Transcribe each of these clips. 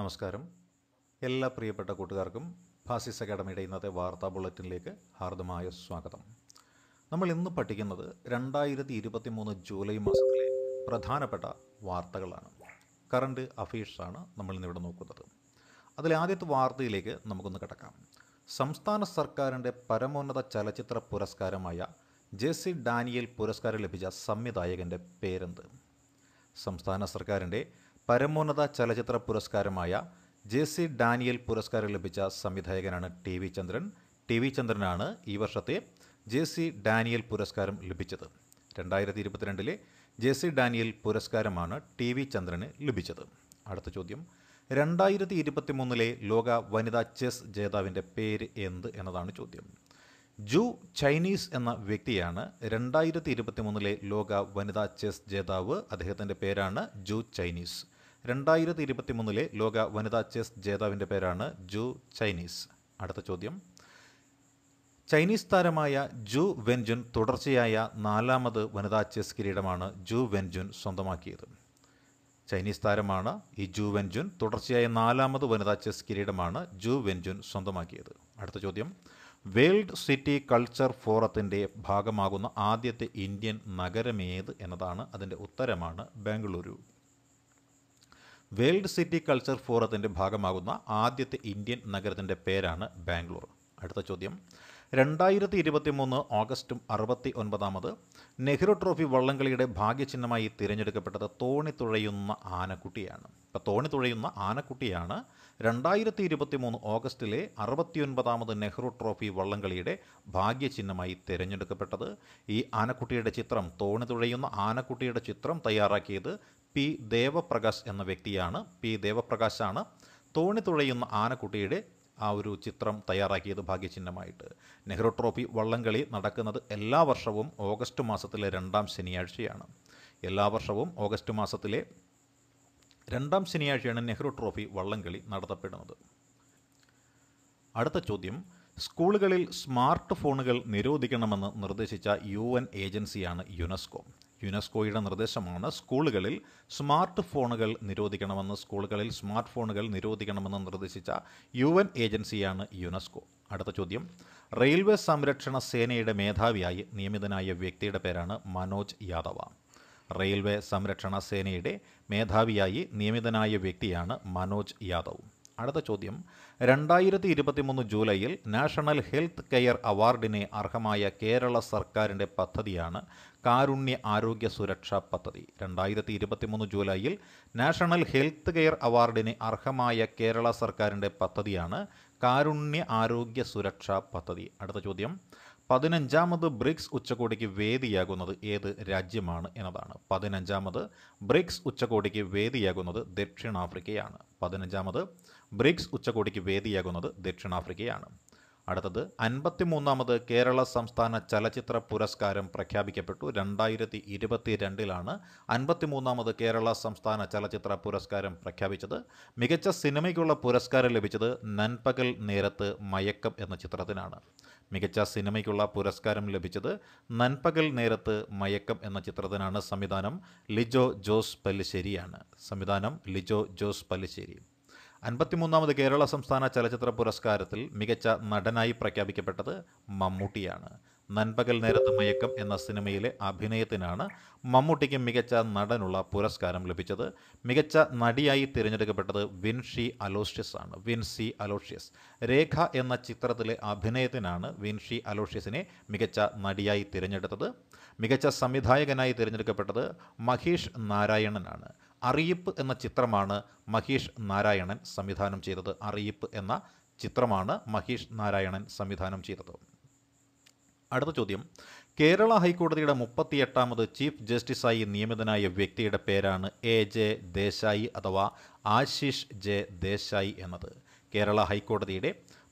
നമസ്കാരം എല്ലാ പ്രിയപ്പെട്ട കൂട്ടുകാർക്കും ഫാസിസ് അക്കാഡമിയുടെ ഇന്നത്തെ വാർത്താ ബുള്ളറ്റിനിലേക്ക് ഹാർദമായ സ്വാഗതം നമ്മൾ ഇന്ന് പഠിക്കുന്നത് രണ്ടായിരത്തി ഇരുപത്തി മൂന്ന് ജൂലൈ മാസത്തിലെ പ്രധാനപ്പെട്ട വാർത്തകളാണ് കറണ്ട് അഫയേഴ്സാണ് നമ്മൾ ഇന്നിവിടെ നോക്കുന്നത് അതിലെ ആദ്യത്തെ വാർത്തയിലേക്ക് നമുക്കൊന്ന് കിടക്കാം സംസ്ഥാന സർക്കാരിൻ്റെ പരമോന്നത ചലച്ചിത്ര പുരസ്കാരമായ ജെ സി ഡാനിയൽ പുരസ്കാരം ലഭിച്ച സംവിധായകൻ്റെ പേരെന്ത് സംസ്ഥാന സർക്കാരിൻ്റെ പരമോന്നത ചലച്ചിത്ര പുരസ്കാരമായ ജെ സി ഡാനിയൽ പുരസ്കാരം ലഭിച്ച സംവിധായകനാണ് T V Chandran T V ചന്ദ്രനാണ് ഈ വർഷത്തെ ജെ സി ഡാനിയൽ പുരസ്കാരം ലഭിച്ചത് രണ്ടായിരത്തി ഇരുപത്തിരണ്ടിലെ ജെ സി ഡാനിയൽ പുരസ്കാരമാണ് ടി വി ചന്ദ്രന് ലഭിച്ചത് അടുത്ത ചോദ്യം രണ്ടായിരത്തി ഇരുപത്തി മൂന്നിലെ ലോക വനിതാ ചെസ് ജേതാവിൻ്റെ പേര് എന്ത് എന്നതാണ് ചോദ്യം ജു ചൈനീസ് എന്ന വ്യക്തിയാണ് രണ്ടായിരത്തി ഇരുപത്തി മൂന്നിലെ ലോക വനിതാ ചെസ് ജേതാവ് അദ്ദേഹത്തിൻ്റെ പേരാണ് ജു ചൈനീസ് രണ്ടായിരത്തി ഇരുപത്തി മൂന്നിലെ ലോക വനിതാ ചെസ് ജേതാവിൻ്റെ പേരാണ് ജു ചൈനീസ് അടുത്ത ചോദ്യം ചൈനീസ് താരമായ ജു വെൻജുൻ തുടർച്ചയായ നാലാമത് വനിതാ ചെസ് കിരീടമാണ് ജു വെൻജുൻ സ്വന്തമാക്കിയത് ചൈനീസ് താരമാണ് ഈ ജു വെൻജുൻ തുടർച്ചയായ നാലാമത് വനിതാ ചെസ് കിരീടമാണ് ജു വെൻജുൻ സ്വന്തമാക്കിയത് അടുത്ത ചോദ്യം വേൾഡ് സിറ്റി കൾച്ചർ ഫോറത്തിൻ്റെ ഭാഗമാകുന്ന ആദ്യത്തെ ഇന്ത്യൻ നഗരമേത് എന്നതാണ് അതിൻ്റെ ഉത്തരമാണ് ബാംഗ്ലൂരു വേൾഡ് സിറ്റി കൾച്ചർ ഫോറത്തിൻ്റെ ഭാഗമാകുന്ന ആദ്യത്തെ ഇന്ത്യൻ നഗരത്തിൻ്റെ പേരാണ് ബാംഗ്ലൂർ അടുത്ത ചോദ്യം രണ്ടായിരത്തി ഇരുപത്തി മൂന്ന് ഓഗസ്റ്റ് അറുപത്തി ഒൻപതാമത് നെഹ്റു ട്രോഫി വള്ളംകളിയുടെ ഭാഗ്യചിഹ്നമായി തിരഞ്ഞെടുക്കപ്പെട്ടത് തോണി തുഴയുന്ന ആനക്കുട്ടിയാണ് ഇപ്പോൾ തോണി തുഴയുന്ന ആനക്കുട്ടിയാണ് രണ്ടായിരത്തി ഇരുപത്തി മൂന്ന് ഓഗസ്റ്റിലെ അറുപത്തിയൊൻപതാമത് നെഹ്റു ട്രോഫി വള്ളംകളിയുടെ ഭാഗ്യചിഹ്നമായി തിരഞ്ഞെടുക്കപ്പെട്ടത് ഈ ആനക്കുട്ടിയുടെ ചിത്രം തോണി തുഴയുന്ന ആനക്കുട്ടിയുടെ ചിത്രം തയ്യാറാക്കിയത് പി ദേവപ്രകാശ് എന്ന വ്യക്തിയാണ് പി ദേവപ്രകാശാണ് തോണി തുഴയുന്ന ആനക്കുട്ടിയുടെ ആ ഒരു ചിത്രം തയ്യാറാക്കിയത് ഭാഗ്യചിഹ്നമായിട്ട് നെഹ്റു ട്രോഫി വള്ളംകളി നടക്കുന്നത് എല്ലാ വർഷവും ഓഗസ്റ്റ് മാസത്തിലെ രണ്ടാം ശനിയാഴ്ചയാണ് എല്ലാ വർഷവും ഓഗസ്റ്റ് മാസത്തിലെ രണ്ടാം ശനിയാഴ്ചയാണ് നെഹ്റു ട്രോഫി വള്ളംകളി നടത്തപ്പെടുന്നത് അടുത്ത ചോദ്യം സ്കൂളുകളിൽ സ്മാർട്ട് ഫോണുകൾ നിരോധിക്കണമെന്ന് നിർദ്ദേശിച്ച യു എൻ ഏജൻസിയാണ് യുനെസ്കോ യുനെസ്കോയുടെ നിർദ്ദേശമാണ് സ്കൂളുകളിൽ സ്മാർട്ട് ഫോണുകൾ നിരോധിക്കണമെന്ന് സ്കൂളുകളിൽ സ്മാർട്ട് ഫോണുകൾ നിരോധിക്കണമെന്ന് നിർദ്ദേശിച്ച യു എൻ ഏജൻസിയാണ് യുനെസ്കോ അടുത്ത ചോദ്യം റെയിൽവേ സംരക്ഷണ സേനയുടെ മേധാവിയായി നിയമിതനായ വ്യക്തിയുടെ പേരാണ് മനോജ് യാദവ റെയിൽവേ സംരക്ഷണ സേനയുടെ മേധാവിയായി നിയമിതനായ വ്യക്തിയാണ് മനോജ് യാദവ് അടുത്ത ചോദ്യം രണ്ടായിരത്തി മൂന്ന് ജൂലൈയിൽ നാഷണൽ ഹെൽത്ത് കെയർ അവാർഡിന് അർഹമായ കേരള സർക്കാരിൻ്റെ പദ്ധതിയാണ് കാരുണ്യ ആരോഗ്യ സുരക്ഷാ പദ്ധതി രണ്ടായിരത്തി മൂന്ന് ജൂലൈയിൽ നാഷണൽ ഹെൽത്ത് കെയർ അവാർഡിന് അർഹമായ കേരള സർക്കാരിൻ്റെ പദ്ധതിയാണ് കാരുണ്യ ആരോഗ്യ സുരക്ഷാ പദ്ധതി അടുത്ത ചോദ്യം പതിനഞ്ചാമത് ബ്രിക്സ് ഉച്ചകോടിക്ക് വേദിയാകുന്നത് ഏത് രാജ്യമാണ് എന്നതാണ് പതിനഞ്ചാമത് ബ്രിക്സ് ഉച്ചകോടിക്ക് വേദിയാകുന്നത് ദക്ഷിണാഫ്രിക്കയാണ് പതിനഞ്ചാമത് ബ്രിക്സ് ഉച്ചകോടിക്ക് വേദിയാകുന്നത് ദക്ഷിണാഫ്രിക്കയാണ് അടുത്തത് അൻപത്തിമൂന്നാമത് കേരള സംസ്ഥാന ചലച്ചിത്ര പുരസ്കാരം പ്രഖ്യാപിക്കപ്പെട്ടു രണ്ടായിരത്തി ഇരുപത്തി രണ്ടിലാണ് അൻപത്തിമൂന്നാമത് കേരള സംസ്ഥാന ചലച്ചിത്ര പുരസ്കാരം പ്രഖ്യാപിച്ചത് മികച്ച സിനിമയ്ക്കുള്ള പുരസ്കാരം ലഭിച്ചത് നൻപകൽ നേരത്ത് മയക്കം എന്ന ചിത്രത്തിനാണ് മികച്ച സിനിമയ്ക്കുള്ള പുരസ്കാരം ലഭിച്ചത് നൻപകൽ നേരത്ത് മയക്കം എന്ന ചിത്രത്തിനാണ് സംവിധാനം ലിജോ ജോസ് പല്ലിശ്ശേരിയാണ് സംവിധാനം ലിജോ ജോസ് പല്ലിശ്ശേരി അൻപത്തിമൂന്നാമത് കേരള സംസ്ഥാന ചലച്ചിത്ര പുരസ്കാരത്തിൽ മികച്ച നടനായി പ്രഖ്യാപിക്കപ്പെട്ടത് മമ്മൂട്ടിയാണ് നൻപകൽ നേരത്ത് മയക്കം എന്ന സിനിമയിലെ അഭിനയത്തിനാണ് മമ്മൂട്ടിക്ക് മികച്ച നടനുള്ള പുരസ്കാരം ലഭിച്ചത് മികച്ച നടിയായി തിരഞ്ഞെടുക്കപ്പെട്ടത് വിൻഷി അലോഷ്യസ് ആണ് വിൻസി അലോഷ്യസ് രേഖ എന്ന ചിത്രത്തിലെ അഭിനയത്തിനാണ് വിൻഷി അലോഷ്യസിനെ മികച്ച നടിയായി തിരഞ്ഞെടുത്തത് മികച്ച സംവിധായകനായി തിരഞ്ഞെടുക്കപ്പെട്ടത് മഹേഷ് നാരായണനാണ് അറിയിപ്പ് എന്ന ചിത്രമാണ് മഹേഷ് നാരായണൻ സംവിധാനം ചെയ്തത് അറിയിപ്പ് എന്ന ചിത്രമാണ് മഹേഷ് നാരായണൻ സംവിധാനം ചെയ്തത് അടുത്ത ചോദ്യം കേരള ഹൈക്കോടതിയുടെ മുപ്പത്തിയെട്ടാമത് ചീഫ് ജസ്റ്റിസായി നിയമിതനായ വ്യക്തിയുടെ പേരാണ് എ ജെ ദേശായി അഥവാ ആശിഷ് ജെ ദേശായി എന്നത് കേരള ഹൈക്കോടതിയുടെ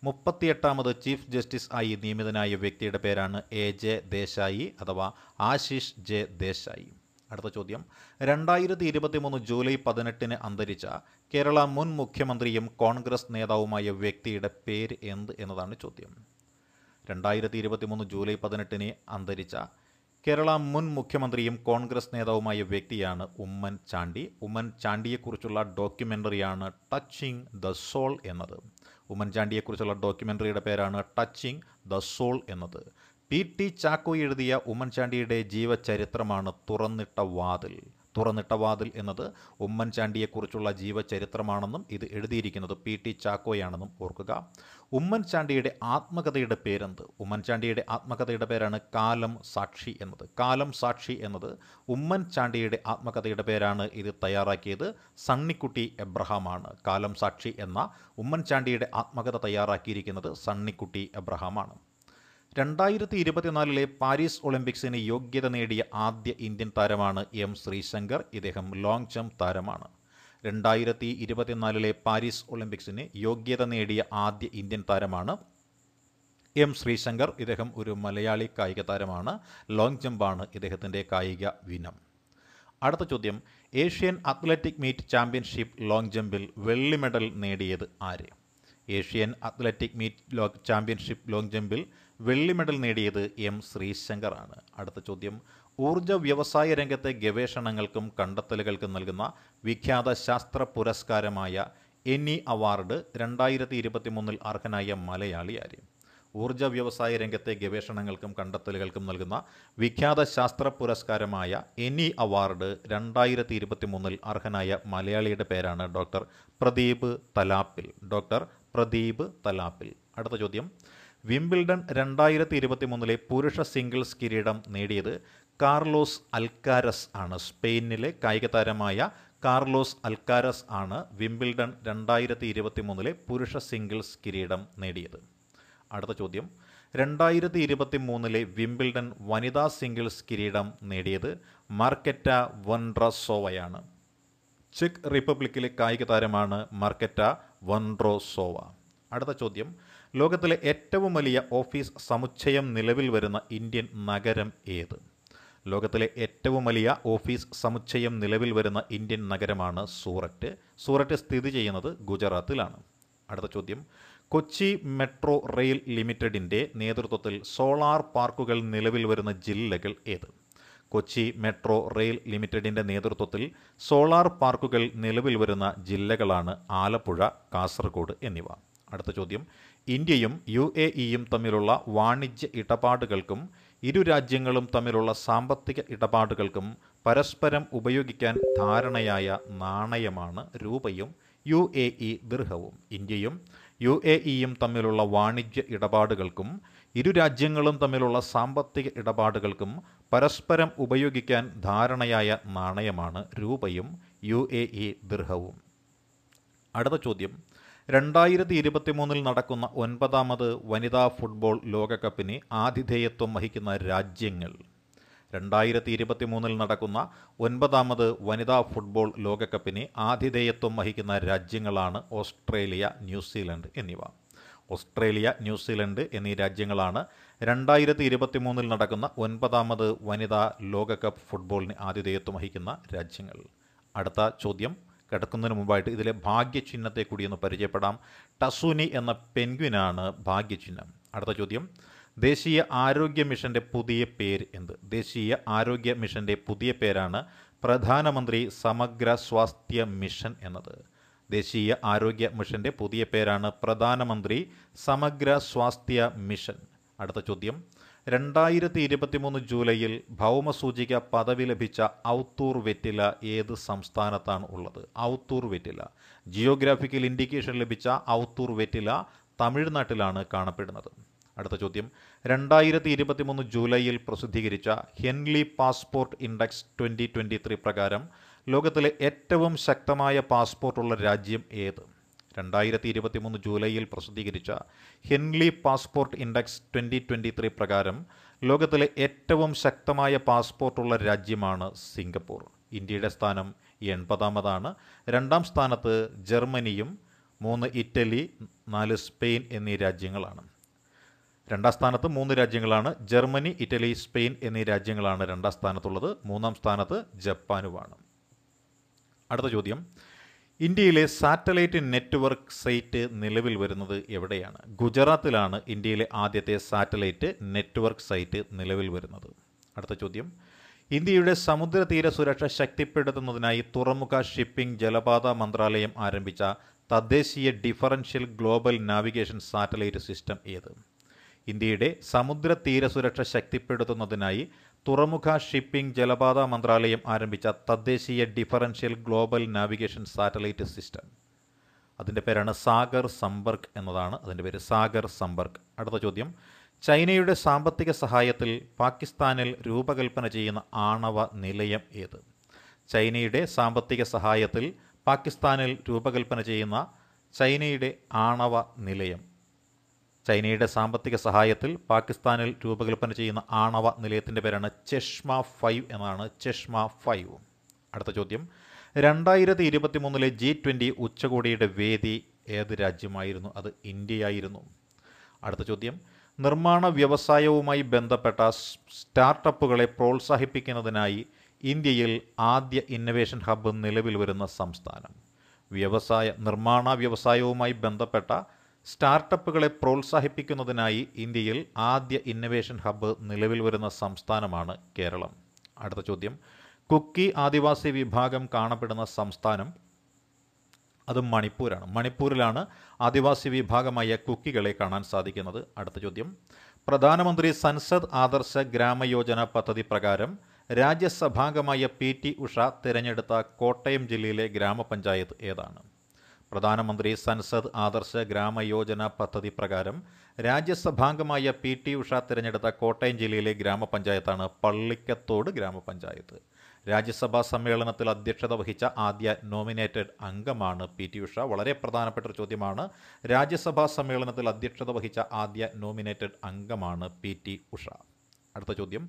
മുപ്പത്തിയെട്ടാമത് ചീഫ് ജസ്റ്റിസ് ആയി നിയമിതനായ വ്യക്തിയുടെ പേരാണ് എ ജെ ദേശായി അഥവാ ആശിഷ് ജെ ദേശായി അടുത്ത ചോദ്യം രണ്ടായിരത്തി ഇരുപത്തി മൂന്ന് ജൂലൈ പതിനെട്ടിന് അന്തരിച്ച കേരള മുൻ മുഖ്യമന്ത്രിയും കോൺഗ്രസ് നേതാവുമായ വ്യക്തിയുടെ പേര് എന്ത് എന്നതാണ് ചോദ്യം രണ്ടായിരത്തി ഇരുപത്തി മൂന്ന് ജൂലൈ പതിനെട്ടിന് അന്തരിച്ച കേരള മുൻ മുഖ്യമന്ത്രിയും കോൺഗ്രസ് നേതാവുമായ വ്യക്തിയാണ് ഉമ്മൻ ചാണ്ടി ഉമ്മൻ ചാണ്ടിയെക്കുറിച്ചുള്ള ഡോക്യുമെൻ്ററിയാണ് ടച്ചിങ് ദ സോൾ എന്നത് ഉമ്മൻചാണ്ടിയെക്കുറിച്ചുള്ള ഡോക്യുമെൻ്ററിയുടെ പേരാണ് ടച്ചിങ് ദ സോൾ എന്നത് പി ടി ചാക്കോ എഴുതിയ ഉമ്മൻചാണ്ടിയുടെ ജീവചരിത്രമാണ് തുറന്നിട്ട വാതിൽ തുറന്നിട്ട വാതിൽ എന്നത് ഉമ്മൻചാണ്ടിയെക്കുറിച്ചുള്ള ജീവചരിത്രമാണെന്നും ഇത് എഴുതിയിരിക്കുന്നത് പി ടി ചാക്കോയാണെന്നും ഓർക്കുക ഉമ്മൻചാണ്ടിയുടെ ആത്മകഥയുടെ പേരെന്ത് ഉമ്മൻചാണ്ടിയുടെ ആത്മകഥയുടെ പേരാണ് കാലം സാക്ഷി എന്നത് കാലം സാക്ഷി എന്നത് ഉമ്മൻചാണ്ടിയുടെ ആത്മകഥയുടെ പേരാണ് ഇത് തയ്യാറാക്കിയത് സണ്ണിക്കുട്ടി എബ്രഹാമാണ് കാലം സാക്ഷി എന്ന ഉമ്മൻചാണ്ടിയുടെ ആത്മകഥ തയ്യാറാക്കിയിരിക്കുന്നത് സണ്ണിക്കുട്ടി എബ്രഹാമാണ് രണ്ടായിരത്തി ഇരുപത്തിനാലിലെ പാരീസ് ഒളിമ്പിക്സിന് യോഗ്യത നേടിയ ആദ്യ ഇന്ത്യൻ താരമാണ് എം ശ്രീശങ്കർ ഇദ്ദേഹം ലോങ് ജംപ് താരമാണ് രണ്ടായിരത്തി ഇരുപത്തിനാലിലെ പാരീസ് ഒളിമ്പിക്സിന് യോഗ്യത നേടിയ ആദ്യ ഇന്ത്യൻ താരമാണ് എം ശ്രീശങ്കർ ഇദ്ദേഹം ഒരു മലയാളി കായിക താരമാണ് ലോങ് ജമ്പാണ് ഇദ്ദേഹത്തിൻ്റെ കായിക വിനം അടുത്ത ചോദ്യം Asian athletic meet championship long ജമ്പിൽ വെള്ളി മെഡൽ നേടിയത് ആര് Asian athletic meet championship long ജമ്പിൽ വെള്ളി മെഡൽ നേടിയത് എം ശ്രീശങ്കറാണ് അടുത്ത ചോദ്യം ഊർജ വ്യവസായ രംഗത്തെ ഗവേഷണങ്ങൾക്കും കണ്ടെത്തലുകൾക്കും നൽകുന്ന വിഖ്യാത ശാസ്ത്ര പുരസ്കാരമായ എനി അവാർഡ് രണ്ടായിരത്തി ഇരുപത്തി മൂന്നിൽ അർഹനായ മലയാളി ആര് ഊർജ വ്യവസായ രംഗത്തെ ഗവേഷണങ്ങൾക്കും കണ്ടെത്തലുകൾക്കും നൽകുന്ന വിഖ്യാത ശാസ്ത്ര പുരസ്കാരമായ എനി അവാർഡ് രണ്ടായിരത്തി ഇരുപത്തി മൂന്നിൽ അർഹനായ മലയാളിയുടെ പേരാണ് ഡോക്ടർ പ്രദീപ് തലാപ്പിൽ ഡോക്ടർ പ്രദീപ് തലാപ്പിൽ അടുത്ത ചോദ്യം വിംബിൾഡൺ രണ്ടായിരത്തി ഇരുപത്തി മൂന്നിലെ പുരുഷ സിംഗിൾസ് കിരീടം നേടിയത് കാർലോസ് അൽക്കാരസ് ആണ് സ്പെയിനിലെ കായിക താരമായ കാർലോസ് അൽക്കാരസ് ആണ് വിംബിൾഡൺ രണ്ടായിരത്തി ഇരുപത്തി മൂന്നിലെ പുരുഷ സിംഗിൾസ് കിരീടം നേടിയത് അടുത്ത ചോദ്യം രണ്ടായിരത്തി ഇരുപത്തി മൂന്നിലെ വിംബിൾഡൺ വനിതാ സിംഗിൾസ് കിരീടം നേടിയത് മാർക്കറ്റ വൺറോസോവയാണ് ചെക്ക് റിപ്പബ്ലിക്കിലെ കായിക താരമാണ് മാർക്കറ്റ വൺറോസോവ അടുത്ത ചോദ്യം ലോകത്തിലെ ഏറ്റവും വലിയ ഓഫീസ് സമുച്ചയം നിലവിൽ വരുന്ന ഇന്ത്യൻ നഗരം ഏത് ലോകത്തിലെ ഏറ്റവും വലിയ ഓഫീസ് സമുച്ചയം നിലവിൽ വരുന്ന ഇന്ത്യൻ നഗരമാണ് സൂററ്റ് സൂററ്റ് സ്ഥിതി ചെയ്യുന്നത് ഗുജറാത്തിലാണ് അടുത്ത ചോദ്യം കൊച്ചി മെട്രോ റെയിൽ ലിമിറ്റഡിൻ്റെ നേതൃത്വത്തിൽ സോളാർ പാർക്കുകൾ നിലവിൽ വരുന്ന ജില്ലകൾ ഏത് കൊച്ചി മെട്രോ റെയിൽ ലിമിറ്റഡിൻ്റെ നേതൃത്വത്തിൽ സോളാർ പാർക്കുകൾ നിലവിൽ വരുന്ന ജില്ലകളാണ് ആലപ്പുഴ കാസർഗോഡ് എന്നിവ അടുത്ത ചോദ്യം ഇന്ത്യയും യു എ ഇയും തമ്മിലുള്ള വാണിജ്യ ഇടപാടുകൾക്കും ഇരു രാജ്യങ്ങളും തമ്മിലുള്ള സാമ്പത്തിക ഇടപാടുകൾക്കും പരസ്പരം ഉപയോഗിക്കാൻ ധാരണയായ നാണയമാണ് രൂപയും യു എ ഇ ദൃഹവും ഇന്ത്യയും യു എ ഇയും തമ്മിലുള്ള വാണിജ്യ ഇടപാടുകൾക്കും ഇരു രാജ്യങ്ങളും തമ്മിലുള്ള സാമ്പത്തിക ഇടപാടുകൾക്കും പരസ്പരം ഉപയോഗിക്കാൻ ധാരണയായ നാണയമാണ് രൂപയും യു എ ഇ ദൃഹവും അടുത്ത ചോദ്യം രണ്ടായിരത്തി ഇരുപത്തി മൂന്നിൽ നടക്കുന്ന ഒൻപതാമത് വനിതാ ഫുട്ബോൾ ലോകകപ്പിന് ആതിഥേയത്വം വഹിക്കുന്ന രാജ്യങ്ങൾ രണ്ടായിരത്തി ഇരുപത്തി മൂന്നിൽ നടക്കുന്ന ഒൻപതാമത് വനിതാ ഫുട്ബോൾ ലോകകപ്പിന് ആതിഥേയത്വം വഹിക്കുന്ന രാജ്യങ്ങളാണ് ഓസ്ട്രേലിയ ന്യൂസിലൻഡ് എന്നിവ ഓസ്ട്രേലിയ ന്യൂസിലൻഡ് എന്നീ രാജ്യങ്ങളാണ് രണ്ടായിരത്തി ഇരുപത്തി മൂന്നിൽ നടക്കുന്ന ഒൻപതാമത് വനിതാ ലോകകപ്പ് ഫുട്ബോളിന് ആതിഥേയത്വം വഹിക്കുന്ന രാജ്യങ്ങൾ അടുത്ത ചോദ്യം കിടക്കുന്നതിന് മുമ്പായിട്ട് ഇതിലെ ഭാഗ്യചിഹ്നത്തെ കൂടി ഒന്ന് പരിചയപ്പെടാം ടസുനി എന്ന പെൻഗ്വിനാണ് ഭാഗ്യചിഹ്നം അടുത്ത ചോദ്യം ദേശീയ ആരോഗ്യ മിഷൻ്റെ പുതിയ പേര് എന്ത് ദേശീയ ആരോഗ്യ മിഷൻ്റെ പുതിയ പേരാണ് പ്രധാനമന്ത്രി സമഗ്ര സ്വാസ്ഥ്യ മിഷൻ എന്നത് ദേശീയ ആരോഗ്യ മിഷൻ്റെ പുതിയ പേരാണ് പ്രധാനമന്ത്രി സമഗ്ര സ്വാസ്ഥ്യ മിഷൻ അടുത്ത ചോദ്യം രണ്ടായിരത്തി മൂന്ന് ജൂലൈയിൽ ഭൗമസൂചിക പദവി ലഭിച്ച ഔത്തൂർ വെറ്റില ഏത് സംസ്ഥാനത്താണ് ഉള്ളത് ഔത്തൂർ വെറ്റില ജിയോഗ്രാഫിക്കൽ ഇൻഡിക്കേഷൻ ലഭിച്ച ഔത്തൂർ വെറ്റില തമിഴ്നാട്ടിലാണ് കാണപ്പെടുന്നത് അടുത്ത ചോദ്യം രണ്ടായിരത്തി മൂന്ന് ജൂലൈയിൽ പ്രസിദ്ധീകരിച്ച Henley passport index twenty twenty three പ്രകാരം ലോകത്തിലെ ഏറ്റവും ശക്തമായ പാസ്പോർട്ടുള്ള രാജ്യം ഏത് രണ്ടായിരത്തി ഇരുപത്തി മൂന്ന് ജൂലൈയിൽ പ്രസിദ്ധീകരിച്ച Henley passport index twenty twenty three പ്രകാരം ലോകത്തിലെ ഏറ്റവും ശക്തമായ പാസ്പോർട്ടുള്ള രാജ്യമാണ് സിംഗപ്പൂർ ഇന്ത്യയുടെ സ്ഥാനം എൺപതാമതാണ് രണ്ടാം സ്ഥാനത്ത് ജർമ്മനിയും മൂന്ന് ഇറ്റലി നാല് സ്പെയിൻ എന്നീ രാജ്യങ്ങളാണ് രണ്ടാം സ്ഥാനത്ത് മൂന്ന് രാജ്യങ്ങളാണ് ജർമ്മനി ഇറ്റലി സ്പെയിൻ എന്നീ രാജ്യങ്ങളാണ് രണ്ടാം സ്ഥാനത്തുള്ളത് മൂന്നാം സ്ഥാനത്ത് ജപ്പാനുമാണ് അടുത്ത ചോദ്യം ഇന്ത്യയിലെ സാറ്റലൈറ്റ് നെറ്റ്വർക്ക് സൈറ്റ് നിലവിൽ വരുന്നത് എവിടെയാണ് ഗുജറാത്തിലാണ് ഇന്ത്യയിലെ ആദ്യത്തെ സാറ്റലൈറ്റ് നെറ്റ്വർക്ക് സൈറ്റ് നിലവിൽ വരുന്നത് അടുത്ത ചോദ്യം ഇന്ത്യയുടെ സമുദ്രതീര സുരക്ഷ ശക്തിപ്പെടുത്തുന്നതിനായി തുറമുഖ ഷിപ്പിംഗ് ജലപാത മന്ത്രാലയം ആരംഭിച്ച തദ്ദേശീയ differential global navigation satellite system ഏത് ഇന്ത്യയുടെ സമുദ്ര തീരസുരക്ഷ ശക്തിപ്പെടുത്തുന്നതിനായി തുറമുഖ ഷിപ്പിംഗ് ജലപാത മന്ത്രാലയം ആരംഭിച്ച തദ്ദേശീയ differential global navigation satellite system അതിൻ്റെ പേരാണ് സാഗർ സമ്പർക്ക് എന്നതാണ് അതിൻ്റെ പേര് സാഗർ സമ്പർക്ക് അടുത്ത ചോദ്യം ചൈനയുടെ സാമ്പത്തിക സഹായത്തിൽ പാകിസ്ഥാനിൽ രൂപകൽപ്പന ചെയ്യുന്ന ആണവ നിലയം ഏത് ചൈനയുടെ സാമ്പത്തിക സഹായത്തിൽ പാകിസ്ഥാനിൽ രൂപകൽപ്പന ചെയ്യുന്ന ചൈനയുടെ ആണവ നിലയം ചൈനയുടെ സാമ്പത്തിക സഹായത്തിൽ പാകിസ്ഥാനിൽ രൂപകൽപ്പന ചെയ്യുന്ന ആണവ നിലയത്തിൻ്റെ പേരാണ് ചെഷ്മ ഫൈവ് എന്നാണ് ചെഷ്മ ഫൈവ് അടുത്ത ചോദ്യം രണ്ടായിരത്തി ഇരുപത്തി മൂന്നിലെ ജി ട്വൻ്റി ഉച്ചകോടിയുടെ വേദി ഏത് രാജ്യമായിരുന്നു അത് ഇന്ത്യയായിരുന്നു അടുത്ത ചോദ്യം നിർമ്മാണ വ്യവസായവുമായി ബന്ധപ്പെട്ട സ്റ്റാർട്ടപ്പുകളെ പ്രോത്സാഹിപ്പിക്കുന്നതിനായി ഇന്ത്യയിൽ ആദ്യ ഇന്നവേഷൻ ഹബ്ബ് നിലവിൽ വരുന്ന സംസ്ഥാനം വ്യവസായ നിർമ്മാണ വ്യവസായവുമായി ബന്ധപ്പെട്ട സ്റ്റാർട്ടപ്പുകളെ പ്രോത്സാഹിപ്പിക്കുന്നതിനായി ഇന്ത്യയിൽ ആദ്യ ഇന്നവേഷൻ ഹബ്ബ് നിലവിൽ വരുന്ന സംസ്ഥാനമാണ് കേരളം അടുത്ത ചോദ്യം കുക്കി ആദിവാസി വിഭാഗം കാണപ്പെടുന്ന സംസ്ഥാനം അത് മണിപ്പൂരാണ് മണിപ്പൂരിലാണ് ആദിവാസി വിഭാഗമായ കുക്കികളെ കാണാൻ സാധിക്കുന്നത് അടുത്ത ചോദ്യം പ്രധാനമന്ത്രി സൻസദ് ആദർശ ഗ്രാമയോജന പദ്ധതി പ്രകാരം രാജ്യസഭാംഗമായ പി ടി ഉഷ തിരഞ്ഞെടുത്ത കോട്ടയം ജില്ലയിലെ ഗ്രാമപഞ്ചായത്ത് ഏതാണ് പ്രധാനമന്ത്രി സൻസദ് ആദർശ ഗ്രാമയോജന പദ്ധതി പ്രകാരം രാജ്യസഭാംഗമായ പി ടി ഉഷ തിരഞ്ഞെടുത്ത കോട്ടയം ജില്ലയിലെ ഗ്രാമപഞ്ചായത്താണ് പള്ളിക്കത്തോട് ഗ്രാമപഞ്ചായത്ത് രാജ്യസഭാ സമ്മേളനത്തിൽ അധ്യക്ഷത വഹിച്ച ആദ്യ നോമിനേറ്റഡ് അംഗമാണ് പി ടി ഉഷ വളരെ പ്രധാനപ്പെട്ട ഒരു ചോദ്യമാണ് രാജ്യസഭാ സമ്മേളനത്തിൽ അധ്യക്ഷത വഹിച്ച ആദ്യ നോമിനേറ്റഡ് അംഗമാണ് പി ടി ഉഷ അടുത്ത ചോദ്യം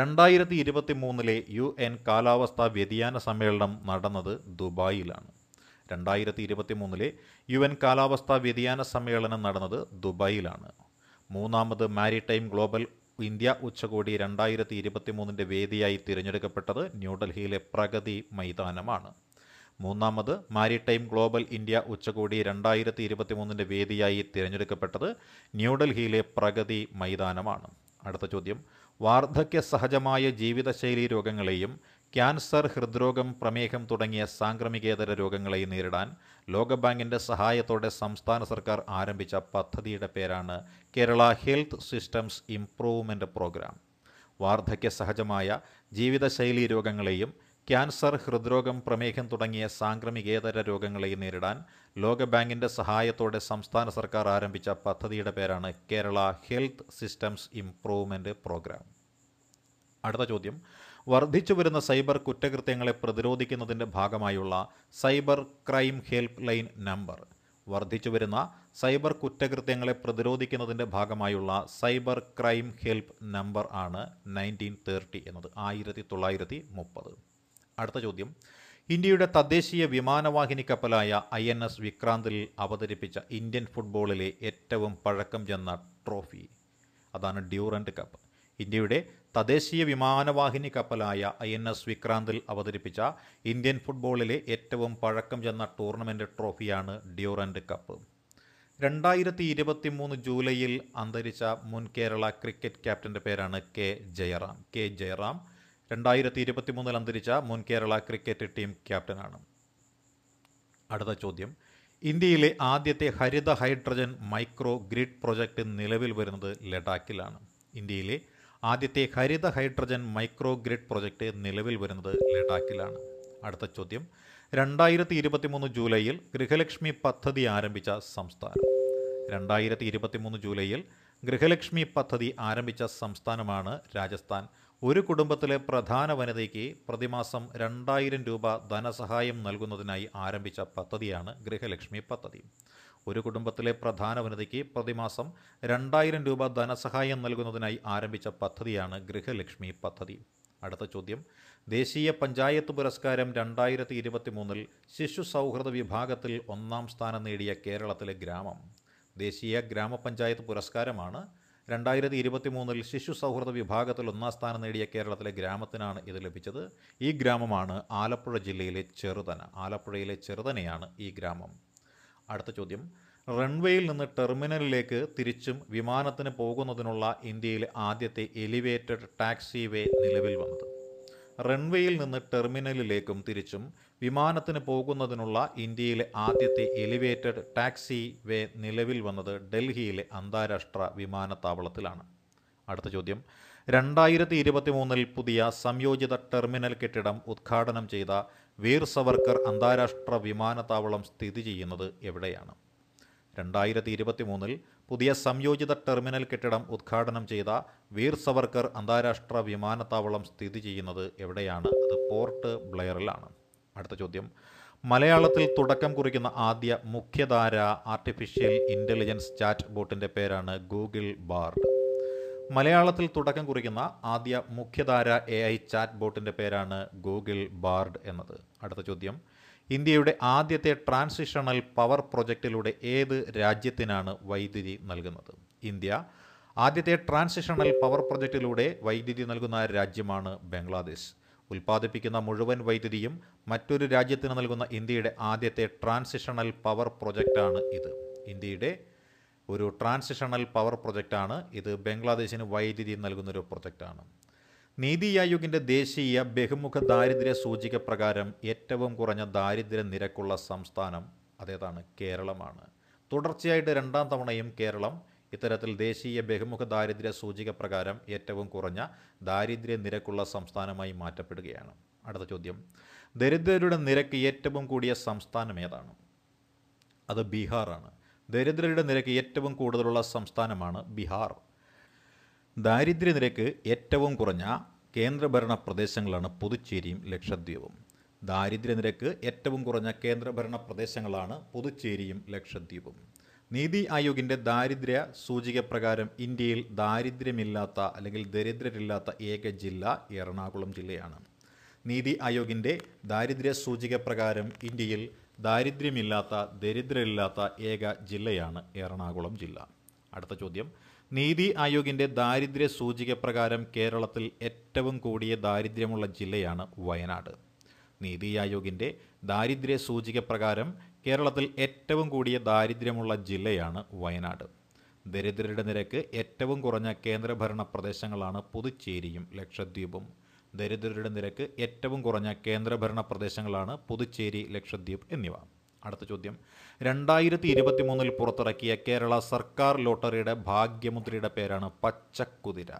രണ്ടായിരത്തി ഇരുപത്തി മൂന്നിലെ യു എൻ കാലാവസ്ഥാ വ്യതിയാന സമ്മേളനം നടന്നത് ദുബായിലാണ് രണ്ടായിരത്തി ഇരുപത്തി മൂന്നിലെ യു എൻ കാലാവസ്ഥാ വ്യതിയാന സമ്മേളനം നടന്നത് ദുബായിലാണ് മൂന്നാമത് മാരിടൈം ഗ്ലോബൽ ഇന്ത്യ ഉച്ചകോടി രണ്ടായിരത്തി ഇരുപത്തി മൂന്നിൻ്റെ വേദിയായി തിരഞ്ഞെടുക്കപ്പെട്ടത് ന്യൂഡൽഹിയിലെ പ്രഗതി മൈതാനമാണ് മൂന്നാമത് മാരിടൈം ഗ്ലോബൽ ഇന്ത്യ ഉച്ചകോടി രണ്ടായിരത്തി ഇരുപത്തി മൂന്നിൻ്റെ വേദിയായി തിരഞ്ഞെടുക്കപ്പെട്ടത് ന്യൂഡൽഹിയിലെ പ്രഗതി മൈതാനമാണ് അടുത്ത ചോദ്യം വാർദ്ധക്യ സഹജമായ ജീവിതശൈലി രോഗങ്ങളെയും ക്യാൻസർ ഹൃദ്രോഗം പ്രമേഹം തുടങ്ങിയ സാംക്രമികേതര രോഗങ്ങളെ നേരിടാൻ ലോകബാങ്കിൻ്റെ സഹായത്തോടെ സംസ്ഥാന സർക്കാർ ആരംഭിച്ച പദ്ധതിയുടെ പേരാണ് Kerala health systems improvement programme വാർദ്ധക്യ സഹജമായ ജീവിതശൈലി രോഗങ്ങളെയും ക്യാൻസർ ഹൃദ്രോഗം പ്രമേഹം തുടങ്ങിയ സാംക്രമികേതര രോഗങ്ങളെ നേരിടാൻ ലോകബാങ്കിൻ്റെ സഹായത്തോടെ സംസ്ഥാന സർക്കാർ ആരംഭിച്ച പദ്ധതിയുടെ പേരാണ് Kerala health systems improvement programme അടുത്ത ചോദ്യം വർദ്ധിച്ചുവരുന്ന സൈബർ കുറ്റകൃത്യങ്ങളെ പ്രതിരോധിക്കുന്നതിൻ്റെ ഭാഗമായുള്ള cyber crime help line number വർദ്ധിച്ചുവരുന്ന സൈബർ കുറ്റകൃത്യങ്ങളെ പ്രതിരോധിക്കുന്നതിൻ്റെ ഭാഗമായുള്ള സൈബർ ക്രൈം ഹെൽപ്പ് നമ്പർ ആണ് നയൻറ്റീൻ തേർട്ടി എന്നത് ആയിരത്തി തൊള്ളായിരത്തി മുപ്പത് അടുത്ത ചോദ്യം ഇന്ത്യയുടെ തദ്ദേശീയ വിമാനവാഹിനി കപ്പലായ ഐ എൻ എസ് വിക്രാന്തിൽ അവതരിപ്പിച്ച ഇന്ത്യൻ ഫുട്ബോളിലെ ഏറ്റവും പഴക്കം ചെന്ന ട്രോഫി അതാണ് ഡ്യൂറൻഡ് കപ്പ് ഇന്ത്യയുടെ തദ്ദേശീയ വിമാനവാഹിനി കപ്പലായ ഐ എൻ എസ് വിക്രാന്തിൽ അവതരിപ്പിച്ച ഇന്ത്യൻ ഫുട്ബോളിലെ ഏറ്റവും പഴക്കം ചെന്ന ടൂർണമെൻറ്റ് ട്രോഫിയാണ് ഡ്യൂറൻ്റ് കപ്പ് രണ്ടായിരത്തി ഇരുപത്തി മൂന്ന് ജൂലൈയിൽ അന്തരിച്ച മുൻ കേരള ക്രിക്കറ്റ് ക്യാപ്റ്റൻ്റെ പേരാണ് കെ ജയറാം കെ ജയറാം രണ്ടായിരത്തി ഇരുപത്തി മൂന്നിൽ അന്തരിച്ച മുൻ കേരള ക്രിക്കറ്റ് ടീം ക്യാപ്റ്റനാണ് അടുത്ത ചോദ്യം ഇന്ത്യയിലെ ആദ്യത്തെ ഹരിത ഹൈഡ്രജൻ മൈക്രോ ഗ്രിഡ് പ്രൊജക്റ്റ് നിലവിൽ വരുന്നത് ലഡാക്കിലാണ് ഇന്ത്യയിലെ ആദ്യത്തെ ഹരിത ഹൈഡ്രജൻ മൈക്രോ ഗ്രിഡ് പ്രൊജക്റ്റ് നിലവിൽ വരുന്നത് ലഡാക്കിലാണ് അടുത്ത ചോദ്യം രണ്ടായിരത്തി മൂന്ന് ജൂലൈയിൽ ഗൃഹലക്ഷ്മി പദ്ധതി ആരംഭിച്ച സംസ്ഥാനം രണ്ടായിരത്തി മൂന്ന് ജൂലൈയിൽ ഗൃഹലക്ഷ്മി പദ്ധതി ആരംഭിച്ച സംസ്ഥാനമാണ് രാജസ്ഥാൻ ഒരു കുടുംബത്തിലെ പ്രധാന വനിതയ്ക്ക് പ്രതിമാസം രണ്ടായിരം രൂപ ധനസഹായം നൽകുന്നതിനായി ആരംഭിച്ച പദ്ധതിയാണ് ഗൃഹലക്ഷ്മി പദ്ധതി ഒരു കുടുംബത്തിലെ പ്രധാന വനിതയ്ക്ക് പ്രതിമാസം രണ്ടായിരം രൂപ ധനസഹായം നൽകുന്നതിനായി ആരംഭിച്ച പദ്ധതിയാണ് ഗൃഹലക്ഷ്മി പദ്ധതി അടുത്ത ചോദ്യം ദേശീയ പഞ്ചായത്ത് പുരസ്കാരം രണ്ടായിരത്തി ഇരുപത്തി മൂന്നിൽ ശിശു സൗഹൃദ വിഭാഗത്തിൽ ഒന്നാം സ്ഥാനം നേടിയ കേരളത്തിലെ ഗ്രാമം ദേശീയ ഗ്രാമപഞ്ചായത്ത് പുരസ്കാരമാണ് രണ്ടായിരത്തി ഇരുപത്തി മൂന്നിൽ ശിശു സൗഹൃദ വിഭാഗത്തിൽ ഒന്നാം സ്ഥാനം നേടിയ കേരളത്തിലെ ഗ്രാമത്തിനാണ് ഇത് ലഭിച്ചത് ഈ ഗ്രാമമാണ് ആലപ്പുഴ ജില്ലയിലെ ചെറുതന ആലപ്പുഴയിലെ ചെറുതനയാണ് ഈ ഗ്രാമം അടുത്ത ചോദ്യം റൺവേയിൽ നിന്ന് ടെർമിനലിലേക്ക് തിരിച്ചും വിമാനത്തിന് പോകുന്നതിനുള്ള ഇന്ത്യയിലെ ആദ്യത്തെ എലിവേറ്റഡ് ടാക്സി വേ നിലവിൽ വന്നത് റൺവേയിൽ നിന്ന് ടെർമിനലിലേക്കും തിരിച്ചും വിമാനത്തിന് പോകുന്നതിനുള്ള ഇന്ത്യയിലെ ആദ്യത്തെ എലിവേറ്റഡ് ടാക്സി വേ നിലവിൽ വന്നത് ഡൽഹിയിലെ അന്താരാഷ്ട്ര വിമാനത്താവളത്തിലാണ് അടുത്ത ചോദ്യം രണ്ടായിരത്തി ഇരുപത്തി മൂന്നിൽ പുതിയ സംയോജിത ടെർമിനൽ കെട്ടിടം ഉദ്ഘാടനം ചെയ്ത വീർ സവർക്കർ അന്താരാഷ്ട്ര വിമാനത്താവളം സ്ഥിതി ചെയ്യുന്നത് എവിടെയാണ് രണ്ടായിരത്തി ഇരുപത്തി മൂന്നിൽ പുതിയ സംയോജിത ടെർമിനൽ കെട്ടിടം ഉദ്ഘാടനം ചെയ്ത വീർ സവർക്കർ അന്താരാഷ്ട്ര വിമാനത്താവളം സ്ഥിതി ചെയ്യുന്നത് എവിടെയാണ് അത് പോർട്ട് ബ്ലെയറിലാണ് അടുത്ത ചോദ്യം മലയാളത്തിൽ തുടക്കം കുറിക്കുന്ന ആദ്യ മുഖ്യധാര ആർട്ടിഫിഷ്യൽ ഇൻ്റലിജൻസ് ചാറ്റ് ബോട്ടിൻ്റെ പേരാണ് ഗൂഗിൾ ബാർഡ് മലയാളത്തിൽ തുടക്കം കുറിക്കുന്ന ആദ്യ മുഖ്യധാര എ ഐ ചാറ്റ് ബോട്ടിൻ്റെ പേരാണ് ഗൂഗിൾ ബാർഡ് എന്നത് അടുത്ത ചോദ്യം ഇന്ത്യയുടെ ആദ്യത്തെ ട്രാൻസിഷണൽ പവർ പ്രൊജക്റ്റിലൂടെ ഏത് രാജ്യത്തിനാണ് വൈദ്യുതി നൽകുന്നത് ഇന്ത്യ ആദ്യത്തെ ട്രാൻസിഷണൽ പവർ പ്രൊജക്റ്റിലൂടെ വൈദ്യുതി നൽകുന്ന രാജ്യമാണ് ബംഗ്ലാദേശ് ഉൽപ്പാദിപ്പിക്കുന്ന മുഴുവൻ വൈദ്യുതിയും മറ്റൊരു രാജ്യത്തിന് നൽകുന്ന ഇന്ത്യയുടെ ആദ്യത്തെ ട്രാൻസിഷണൽ പവർ പ്രൊജക്റ്റാണ് ഇത് ഇന്ത്യയുടെ ഒരു ട്രാൻസിഷണൽ പവർ പ്രൊജക്റ്റാണ് ഇത് ബംഗ്ലാദേശിന് വൈദ്യുതി നൽകുന്നൊരു പ്രൊജക്റ്റാണ് നീതി ആയോഗിൻ്റെ ദേശീയ ബഹുമുഖ ദാരിദ്ര്യ സൂചിക പ്രകാരം ഏറ്റവും കുറഞ്ഞ ദാരിദ്ര്യ നിരക്കുള്ള സംസ്ഥാനം അതേതാണ് കേരളമാണ് തുടർച്ചയായിട്ട് രണ്ടാം തവണയും കേരളം ഇത്തരത്തിൽ ദേശീയ ബഹുമുഖ ദാരിദ്ര്യ സൂചിക പ്രകാരം ഏറ്റവും കുറഞ്ഞ ദാരിദ്ര്യ നിരക്കുള്ള സംസ്ഥാനമായി മാറ്റപ്പെടുകയാണ് അടുത്ത ചോദ്യം ദരിദ്രരുടെ നിരക്ക് ഏറ്റവും കൂടിയ സംസ്ഥാനം ഏതാണ് അത് ബീഹാറാണ് ദരിദ്രരുടെ നിരക്ക് ഏറ്റവും കൂടുതലുള്ള സംസ്ഥാനമാണ് ബീഹാർ ദാരിദ്ര്യനിരക്ക് ഏറ്റവും കുറഞ്ഞ കേന്ദ്രഭരണ പ്രദേശങ്ങളാണ് പുതുച്ചേരിയും ലക്ഷദ്വീപും ദാരിദ്ര്യനിരക്ക് ഏറ്റവും കുറഞ്ഞ കേന്ദ്രഭരണ പ്രദേശങ്ങളാണ് പുതുച്ചേരിയും ലക്ഷദ്വീപും നീതി ആയോഗിൻ്റെ ദാരിദ്ര്യ സൂചിക പ്രകാരം ഇന്ത്യയിൽ ദാരിദ്ര്യമില്ലാത്ത അല്ലെങ്കിൽ ദരിദ്രരില്ലാത്ത ഏക ജില്ല എറണാകുളം ജില്ലയാണ് നീതി ആയോഗിൻ്റെ ദാരിദ്ര്യ സൂചിക പ്രകാരം ഇന്ത്യയിൽ ദാരിദ്ര്യമില്ലാത്ത ദരിദ്രരില്ലാത്ത ഏക ജില്ലയാണ് എറണാകുളം ജില്ല അടുത്ത ചോദ്യം നീതി ആയോഗിൻ്റെ ദാരിദ്ര്യ സൂചിക പ്രകാരം കേരളത്തിൽ ഏറ്റവും കൂടിയ ദാരിദ്ര്യമുള്ള ജില്ലയാണ് വയനാട് നീതി ആയോഗിൻ്റെ ദാരിദ്ര്യ സൂചിക പ്രകാരം കേരളത്തിൽ ഏറ്റവും കൂടിയ ദാരിദ്ര്യമുള്ള ജില്ലയാണ് വയനാട് ദരിദ്രരുടെ നിരക്ക് ഏറ്റവും കുറഞ്ഞ കേന്ദ്രഭരണ പ്രദേശങ്ങളാണ് പുതുച്ചേരിയും ലക്ഷദ്വീപും ദരിദ്രരുടെ നിരക്ക് ഏറ്റവും കുറഞ്ഞ കേന്ദ്രഭരണ പ്രദേശങ്ങളാണ് പുതുച്ചേരി ലക്ഷദ്വീപ് എന്നിവ അടുത്ത ചോദ്യം രണ്ടായിരത്തി ഇരുപത്തി മൂന്നിൽ പുറത്തിറക്കിയ കേരള സർക്കാർ ലോട്ടറിയുടെ ഭാഗ്യമുദ്രയുടെ പേരാണ് പച്ചക്കുതിര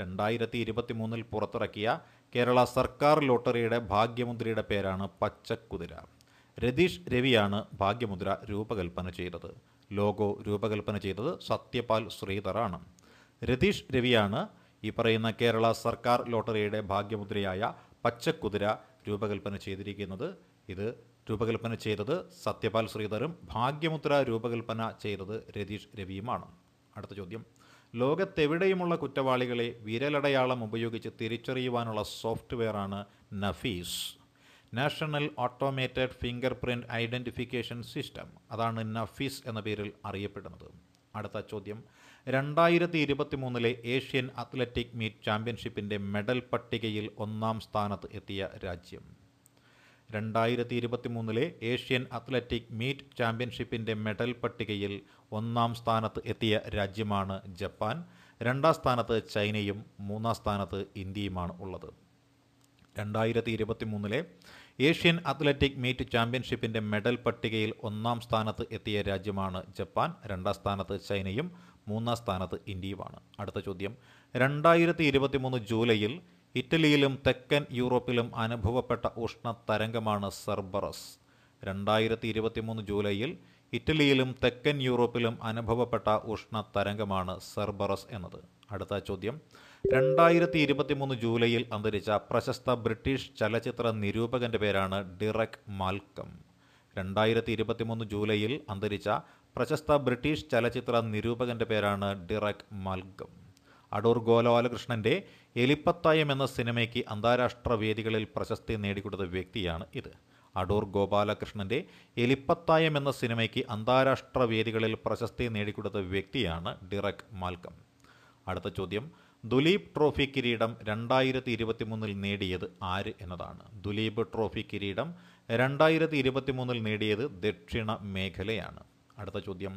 രണ്ടായിരത്തി ഇരുപത്തി മൂന്നിൽ പുറത്തിറക്കിയ കേരള സർക്കാർ ലോട്ടറിയുടെ ഭാഗ്യമുദ്രയുടെ പേരാണ് പച്ചക്കുതിര രതീഷ് രവിയാണ് ഭാഗ്യമുദ്ര രൂപകൽപ്പന ചെയ്തത് ലോഗോ രൂപകൽപ്പന ചെയ്തത് സത്യപാൽ ശ്രീധറാണ് രതീഷ് രവിയാണ് ഈ പറയുന്ന കേരള സർക്കാർ ലോട്ടറിയുടെ ഭാഗ്യമുദ്രയായ പച്ചക്കുതിര രൂപകൽപ്പന ചെയ്തിരിക്കുന്നത് ഇത് രൂപകൽപ്പന ചെയ്തത് സത്യപാൽ ശ്രീധറും ഭാഗ്യമുദ്ര രൂപകൽപ്പന ചെയ്തത് രതീഷ് രവിയുമാണ് അടുത്ത ചോദ്യം ലോകത്തെവിടെയുമുള്ള കുറ്റവാളികളെ വിരലടയാളം ഉപയോഗിച്ച് തിരിച്ചറിയുവാനുള്ള സോഫ്റ്റ്വെയറാണ് NAFIS national automated fingerprint identification system അതാണ് നഫീസ് എന്ന പേരിൽ അറിയപ്പെടുന്നത് അടുത്ത ചോദ്യം രണ്ടായിരത്തി ഇരുപത്തി മൂന്നിലെ ഏഷ്യൻ അത്ലറ്റിക് മീറ്റ് ചാമ്പ്യൻഷിപ്പിൻ്റെ മെഡൽ പട്ടികയിൽ ഒന്നാം സ്ഥാനത്ത് എത്തിയ രാജ്യം രണ്ടായിരത്തി ഇരുപത്തി മൂന്നിലെ ഏഷ്യൻ അത്ലറ്റിക് മീറ്റ് ചാമ്പ്യൻഷിപ്പിൻ്റെ മെഡൽ പട്ടികയിൽ ഒന്നാം സ്ഥാനത്ത് എത്തിയ രാജ്യമാണ് ജപ്പാൻ രണ്ടാം സ്ഥാനത്ത് ചൈനയും മൂന്നാം സ്ഥാനത്ത് ഇന്ത്യയുമാണ് ഉള്ളത് രണ്ടായിരത്തി ഇരുപത്തി മൂന്നിലെ ഏഷ്യൻ അത്ലറ്റിക് മീറ്റ് ചാമ്പ്യൻഷിപ്പിൻ്റെ മെഡൽ പട്ടികയിൽ ഒന്നാം സ്ഥാനത്ത് എത്തിയ രാജ്യമാണ് ജപ്പാൻ രണ്ടാം സ്ഥാനത്ത് ചൈനയും മൂന്നാം സ്ഥാനത്ത് ഇന്ത്യയുമാണ് അടുത്ത ചോദ്യം രണ്ടായിരത്തി ഇരുപത്തി മൂന്ന് ജൂലൈയിൽ ഇറ്റലിയിലും തെക്കൻ യൂറോപ്പിലും അനുഭവപ്പെട്ട ഉഷ്ണ തരംഗമാണ് സർബറസ് രണ്ടായിരത്തി ഇരുപത്തി മൂന്ന് ജൂലൈയിൽ ഇറ്റലിയിലും തെക്കൻ യൂറോപ്പിലും അനുഭവപ്പെട്ട ഉഷ്ണ തരംഗമാണ് സർബറസ് എന്നത് അടുത്ത ചോദ്യം രണ്ടായിരത്തി ഇരുപത്തി മൂന്ന് ജൂലൈയിൽ അന്തരിച്ച പ്രശസ്ത ബ്രിട്ടീഷ് ചലച്ചിത്ര നിരൂപകന്റെ പേരാണ് ഡിറക് മാൽക്കം രണ്ടായിരത്തി ഇരുപത്തി മൂന്ന് ജൂലൈയിൽ അന്തരിച്ച പ്രശസ്ത ബ്രിട്ടീഷ് ചലച്ചിത്ര നിരൂപകൻ്റെ പേരാണ് ഡിറക് മാൽഗം അടൂർ ഗോപാലകൃഷ്ണൻ്റെ എലിപ്പത്തായം എന്ന സിനിമയ്ക്ക് അന്താരാഷ്ട്ര വേദികളിൽ പ്രശസ്തി നേടിക്കൊടുത്ത വ്യക്തിയാണ് ഇത് അടൂർ ഗോപാലകൃഷ്ണൻ്റെ എലിപ്പത്തായം എന്ന സിനിമയ്ക്ക് അന്താരാഷ്ട്ര വേദികളിൽ പ്രശസ്തി നേടിക്കൊടുത്ത വ്യക്തിയാണ് ഡിറക് മാൽക്കം അടുത്ത ചോദ്യം ദുലീപ് ട്രോഫി കിരീടം രണ്ടായിരത്തി ഇരുപത്തി മൂന്നിൽ നേടിയത് ആര് എന്നതാണ് ദുലീപ് ട്രോഫി കിരീടം രണ്ടായിരത്തി ഇരുപത്തി മൂന്നിൽ നേടിയത് ദക്ഷിണ മേഖലയാണ് അടുത്ത ചോദ്യം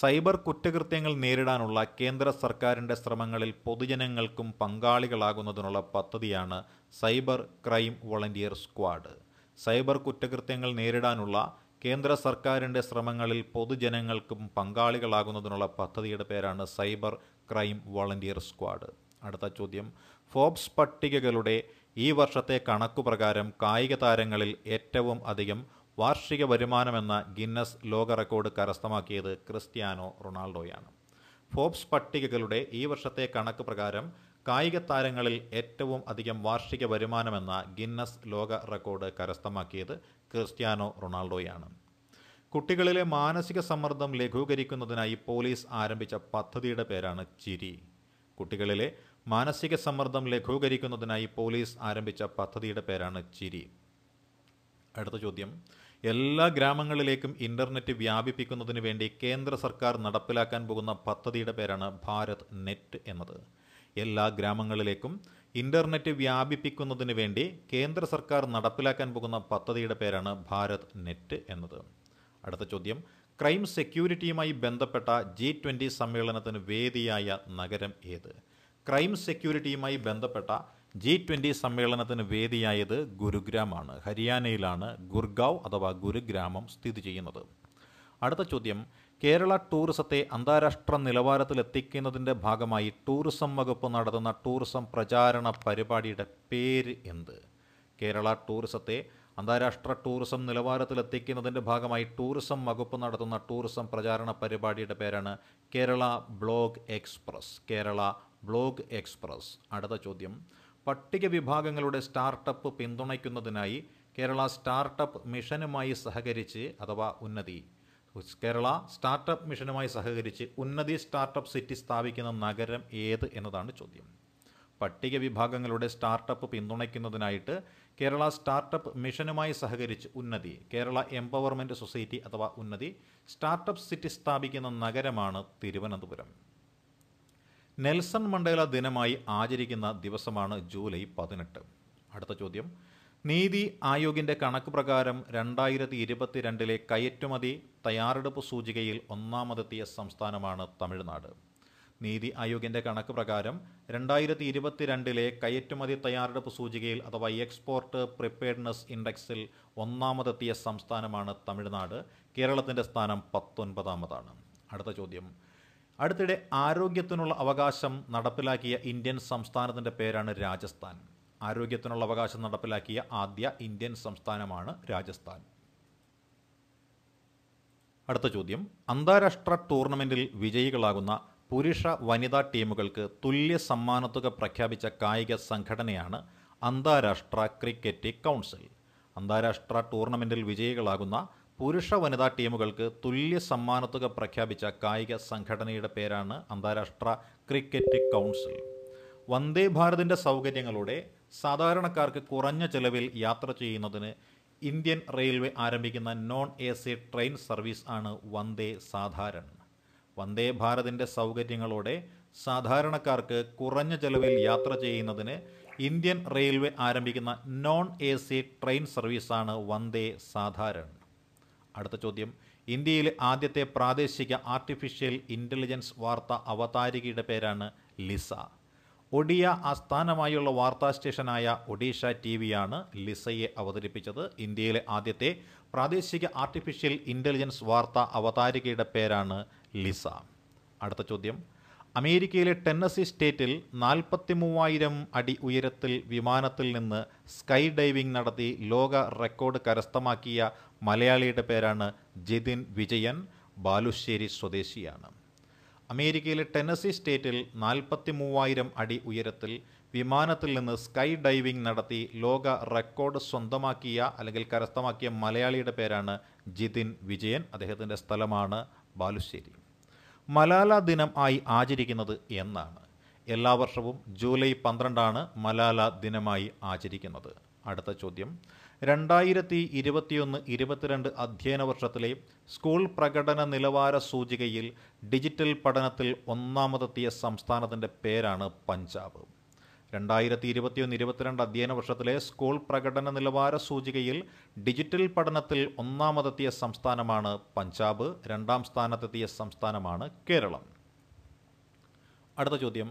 സൈബർ കുറ്റകൃത്യങ്ങൾ നേരിടാനുള്ള കേന്ദ്ര സർക്കാരിൻ്റെ ശ്രമങ്ങളിൽ പൊതുജനങ്ങൾക്കും പങ്കാളികളാകുന്നതിനുള്ള പദ്ധതിയാണ് cyber crime volunteer squad cyber കുറ്റകൃത്യങ്ങൾ നേരിടാനുള്ള കേന്ദ്ര സർക്കാരിൻ്റെ ശ്രമങ്ങളിൽ പൊതുജനങ്ങൾക്കും പങ്കാളികളാകുന്നതിനുള്ള പദ്ധതിയുടെ പേരാണ് സൈബർ ക്രൈം വളണ്ടിയർ സ്ക്വാഡ് അടുത്ത ചോദ്യം ഫോബ്സ് പട്ടികകളുടെ ഈ വർഷത്തെ കണക്കു പ്രകാരം കായിക താരങ്ങളിൽ ഏറ്റവും അധികം വാർഷിക വരുമാനമെന്ന ഗിന്നസ് ലോക റെക്കോർഡ് കരസ്ഥമാക്കിയത് ക്രിസ്ത്യാനോ റൊണാൾഡോയാണ് ഫോബ്സ് പട്ടികകളുടെ ഈ വർഷത്തെ കണക്ക് പ്രകാരം കായിക താരങ്ങളിൽ ഏറ്റവും അധികം വാർഷിക വരുമാനമെന്ന ഗിന്നസ് ലോക റെക്കോർഡ് കരസ്ഥമാക്കിയത് ക്രിസ്ത്യാനോ റൊണാൾഡോയാണ് കുട്ടികളിലെ മാനസിക സമ്മർദ്ദം ലഘൂകരിക്കുന്നതിനായി പോലീസ് ആരംഭിച്ച പദ്ധതിയുടെ പേരാണ് ചിരി കുട്ടികളിലെ മാനസിക സമ്മർദ്ദം ലഘൂകരിക്കുന്നതിനായി പോലീസ് ആരംഭിച്ച പദ്ധതിയുടെ പേരാണ് ചിരി അടുത്ത ചോദ്യം എല്ലാ ഗ്രാമങ്ങളിലേക്കും ഇൻ്റർനെറ്റ് വ്യാപിപ്പിക്കുന്നതിന് വേണ്ടി കേന്ദ്ര സർക്കാർ നടപ്പിലാക്കാൻ പോകുന്ന പദ്ധതിയുടെ പേരാണ് ഭാരത് നെറ്റ് എന്നത് എല്ലാ ഗ്രാമങ്ങളിലേക്കും ഇൻ്റർനെറ്റ് വ്യാപിപ്പിക്കുന്നതിന് വേണ്ടി കേന്ദ്ര സർക്കാർ നടപ്പിലാക്കാൻ പോകുന്ന പദ്ധതിയുടെ പേരാണ് ഭാരത് നെറ്റ് എന്നത് അടുത്ത ചോദ്യം ക്രൈം സെക്യൂരിറ്റിയുമായി ബന്ധപ്പെട്ട ജി ട്വൻ്റി സമ്മേളനത്തിന് വേദിയായ നഗരം ഏത് ക്രൈം സെക്യൂരിറ്റിയുമായി ബന്ധപ്പെട്ട ജി ട്വൻ്റി സമ്മേളനത്തിന് വേദിയായത് ഗുരുഗ്രാമാണ് ഹരിയാനയിലാണ് ഗുർഗാവ് അഥവാ ഗുരുഗ്രാമം സ്ഥിതി ചെയ്യുന്നത് അടുത്ത ചോദ്യം കേരള ടൂറിസത്തെ അന്താരാഷ്ട്ര നിലവാരത്തിലെത്തിക്കുന്നതിൻ്റെ ഭാഗമായി ടൂറിസം വകുപ്പ് നടത്തുന്ന ടൂറിസം പ്രചാരണ പരിപാടിയുടെ പേര് എന്ത് കേരള ടൂറിസത്തെ അന്താരാഷ്ട്ര ടൂറിസം നിലവാരത്തിലെത്തിക്കുന്നതിൻ്റെ ഭാഗമായി ടൂറിസം വകുപ്പ് നടത്തുന്ന ടൂറിസം പ്രചാരണ പരിപാടിയുടെ പേരാണ് Kerala blog express Kerala blog express അടുത്ത ചോദ്യം പട്ടിക വിഭാഗങ്ങളുടെ സ്റ്റാർട്ടപ്പ് പിന്തുണയ്ക്കുന്നതിനായി കേരള സ്റ്റാർട്ടപ്പ് മിഷനുമായി സഹകരിച്ച് അഥവാ ഉന്നതി കേരള സ്റ്റാർട്ടപ്പ് മിഷനുമായി സഹകരിച്ച് ഉന്നതി സ്റ്റാർട്ടപ്പ് സിറ്റി സ്ഥാപിക്കുന്ന നഗരം ഏത് എന്നതാണ് ചോദ്യം പട്ടിക വിഭാഗങ്ങളുടെ സ്റ്റാർട്ടപ്പ് പിന്തുണയ്ക്കുന്നതിനായിട്ട് കേരള സ്റ്റാർട്ടപ്പ് മിഷനുമായി സഹകരിച്ച് ഉന്നതി കേരള എംപവർമെൻറ്റ് സൊസൈറ്റി അഥവാ ഉന്നതി സ്റ്റാർട്ടപ്പ് സിറ്റി സ്ഥാപിക്കുന്ന നഗരമാണ് തിരുവനന്തപുരം നെൽസൺ മണ്ടേല ദിനമായി ആചരിക്കുന്ന ദിവസമാണ് ജൂലൈ പതിനെട്ട് അടുത്ത ചോദ്യം നീതി ആയോഗിൻ്റെ കണക്ക് പ്രകാരം രണ്ടായിരത്തി ഇരുപത്തിരണ്ടിലെ കയറ്റുമതി തയ്യാറെടുപ്പ് സൂചികയിൽ ഒന്നാമതെത്തിയ സംസ്ഥാനമാണ് തമിഴ്നാട് നീതി ആയോഗിൻ്റെ കണക്ക് പ്രകാരം രണ്ടായിരത്തി ഇരുപത്തിരണ്ടിലെ കയറ്റുമതി തയ്യാറെടുപ്പ് സൂചികയിൽ അഥവാ എക്സ്പോർട്ട് പ്രിപ്പയർഡ്നെസ് ഇൻഡെക്സിൽ ഒന്നാമതെത്തിയ സംസ്ഥാനമാണ് തമിഴ്നാട് കേരളത്തിൻ്റെ സ്ഥാനം പത്തൊൻപതാമതാണ് അടുത്ത ചോദ്യം അടുത്തിടെ ആരോഗ്യത്തിനുള്ള അവകാശം നടപ്പിലാക്കിയ ഇന്ത്യൻ സംസ്ഥാനത്തിൻ്റെ പേരാണ് രാജസ്ഥാൻ ആരോഗ്യത്തിനുള്ള അവകാശം നടപ്പിലാക്കിയ ആദ്യ ഇന്ത്യൻ സംസ്ഥാനമാണ് രാജസ്ഥാൻ അടുത്ത ചോദ്യം അന്താരാഷ്ട്ര ടൂർണമെൻറ്റിൽ വിജയികളാകുന്ന പുരുഷ വനിതാ ടീമുകൾക്ക് തുല്യ സമ്മാനത്തുക പ്രഖ്യാപിച്ച കായിക സംഘടനയാണ് അന്താരാഷ്ട്ര ക്രിക്കറ്റ് കൗൺസിൽ അന്താരാഷ്ട്ര ടൂർണമെൻറ്റിൽ വിജയികളാകുന്ന പുരുഷ വനിതാ ടീമുകൾക്ക് തുല്യ സമ്മാനത്തുക പ്രഖ്യാപിച്ച കായിക സംഘടനയുടെ പേരാണ് അന്താരാഷ്ട്ര ക്രിക്കറ്റ് കൗൺസിൽ വന്ദേ ഭാരതിൻ്റെ സൗകര്യങ്ങളോടെ സാധാരണക്കാർക്ക് കുറഞ്ഞ ചെലവിൽ യാത്ര ചെയ്യുന്നതിന് ഇന്ത്യൻ റെയിൽവേ ആരംഭിക്കുന്ന non A C train service ആണ് വന്ദേ സാധാരൺ വന്ദേ ഭാരതിൻ്റെ സൗകര്യങ്ങളോടെ സാധാരണക്കാർക്ക് കുറഞ്ഞ ചെലവിൽ യാത്ര ചെയ്യുന്നതിന് ഇന്ത്യൻ റെയിൽവേ ആരംഭിക്കുന്ന നോൺ എ സി ട്രെയിൻ സർവീസാണ് വന്ദേ സാധാരണ അടുത്ത ചോദ്യം ഇന്ത്യയിലെ ആദ്യത്തെ പ്രാദേശിക ആർട്ടിഫിഷ്യൽ ഇൻ്റലിജൻസ് വാർത്ത അവതാരികയുടെ പേരാണ് ലിസ ഒഡിയ ആസ്ഥാനമായുള്ള വാർത്താ സ്റ്റേഷനായ ഒഡീഷ ടി വിയാണ് ലിസയെ അവതരിപ്പിച്ചത് ഇന്ത്യയിലെ ആദ്യത്തെ പ്രാദേശിക ആർട്ടിഫിഷ്യൽ ഇൻ്റലിജൻസ് വാർത്ത അവതാരികയുടെ പേരാണ് ലിസ അടുത്ത ചോദ്യം അമേരിക്കയിലെ ടെന്നസി സ്റ്റേറ്റിൽ നാൽപ്പത്തി മൂവായിരം അടി ഉയരത്തിൽ വിമാനത്തിൽ നിന്ന് സ്കൈ ഡൈവിംഗ് നടത്തി ലോക റെക്കോർഡ് കരസ്ഥമാക്കിയ മലയാളിയുടെ പേരാണ് ജിതിൻ വിജയൻ ബാലുശ്ശേരി സ്വദേശിയാണ് അമേരിക്കയിലെ ടെന്നസി സ്റ്റേറ്റിൽ നാൽപ്പത്തി മൂവായിരം അടി ഉയരത്തിൽ വിമാനത്തിൽ നിന്ന് സ്കൈ ഡൈവിംഗ് നടത്തി ലോക റെക്കോർഡ് സ്വന്തമാക്കിയ അല്ലെങ്കിൽ കരസ്ഥമാക്കിയ മലയാളിയുടെ പേരാണ് ജിതിൻ വിജയൻ അദ്ദേഹത്തിൻ്റെ സ്ഥലമാണ് ബാലുശ്ശേരി മലാല ദിനം ആയി ആചരിക്കുന്നത് എന്നാണ് എല്ലാ വർഷവും ജൂലൈ പന്ത്രണ്ടാണ് മലാല ദിനമായി ആചരിക്കുന്നത് അടുത്ത ചോദ്യം രണ്ടായിരത്തി ഇരുപത്തിയൊന്ന് ഇരുപത്തിരണ്ട് അധ്യയന വർഷത്തിലെ സ്കൂൾ പ്രകടന നിലവാര സൂചികയിൽ ഡിജിറ്റൽ പഠനത്തിൽ ഒന്നാമതെത്തിയ സംസ്ഥാനത്തിൻ്റെ പേരാണ് പഞ്ചാബ് രണ്ടായിരത്തി ഇരുപത്തിയൊന്ന് ഇരുപത്തിരണ്ട് അധ്യയന വർഷത്തിലെ സ്കൂൾ പ്രകടന നിലവാര സൂചികയിൽ ഡിജിറ്റൽ പഠനത്തിൽ ഒന്നാമതെത്തിയ സംസ്ഥാനമാണ് പഞ്ചാബ് രണ്ടാം സ്ഥാനത്തെത്തിയ സംസ്ഥാനമാണ് കേരളം അടുത്ത ചോദ്യം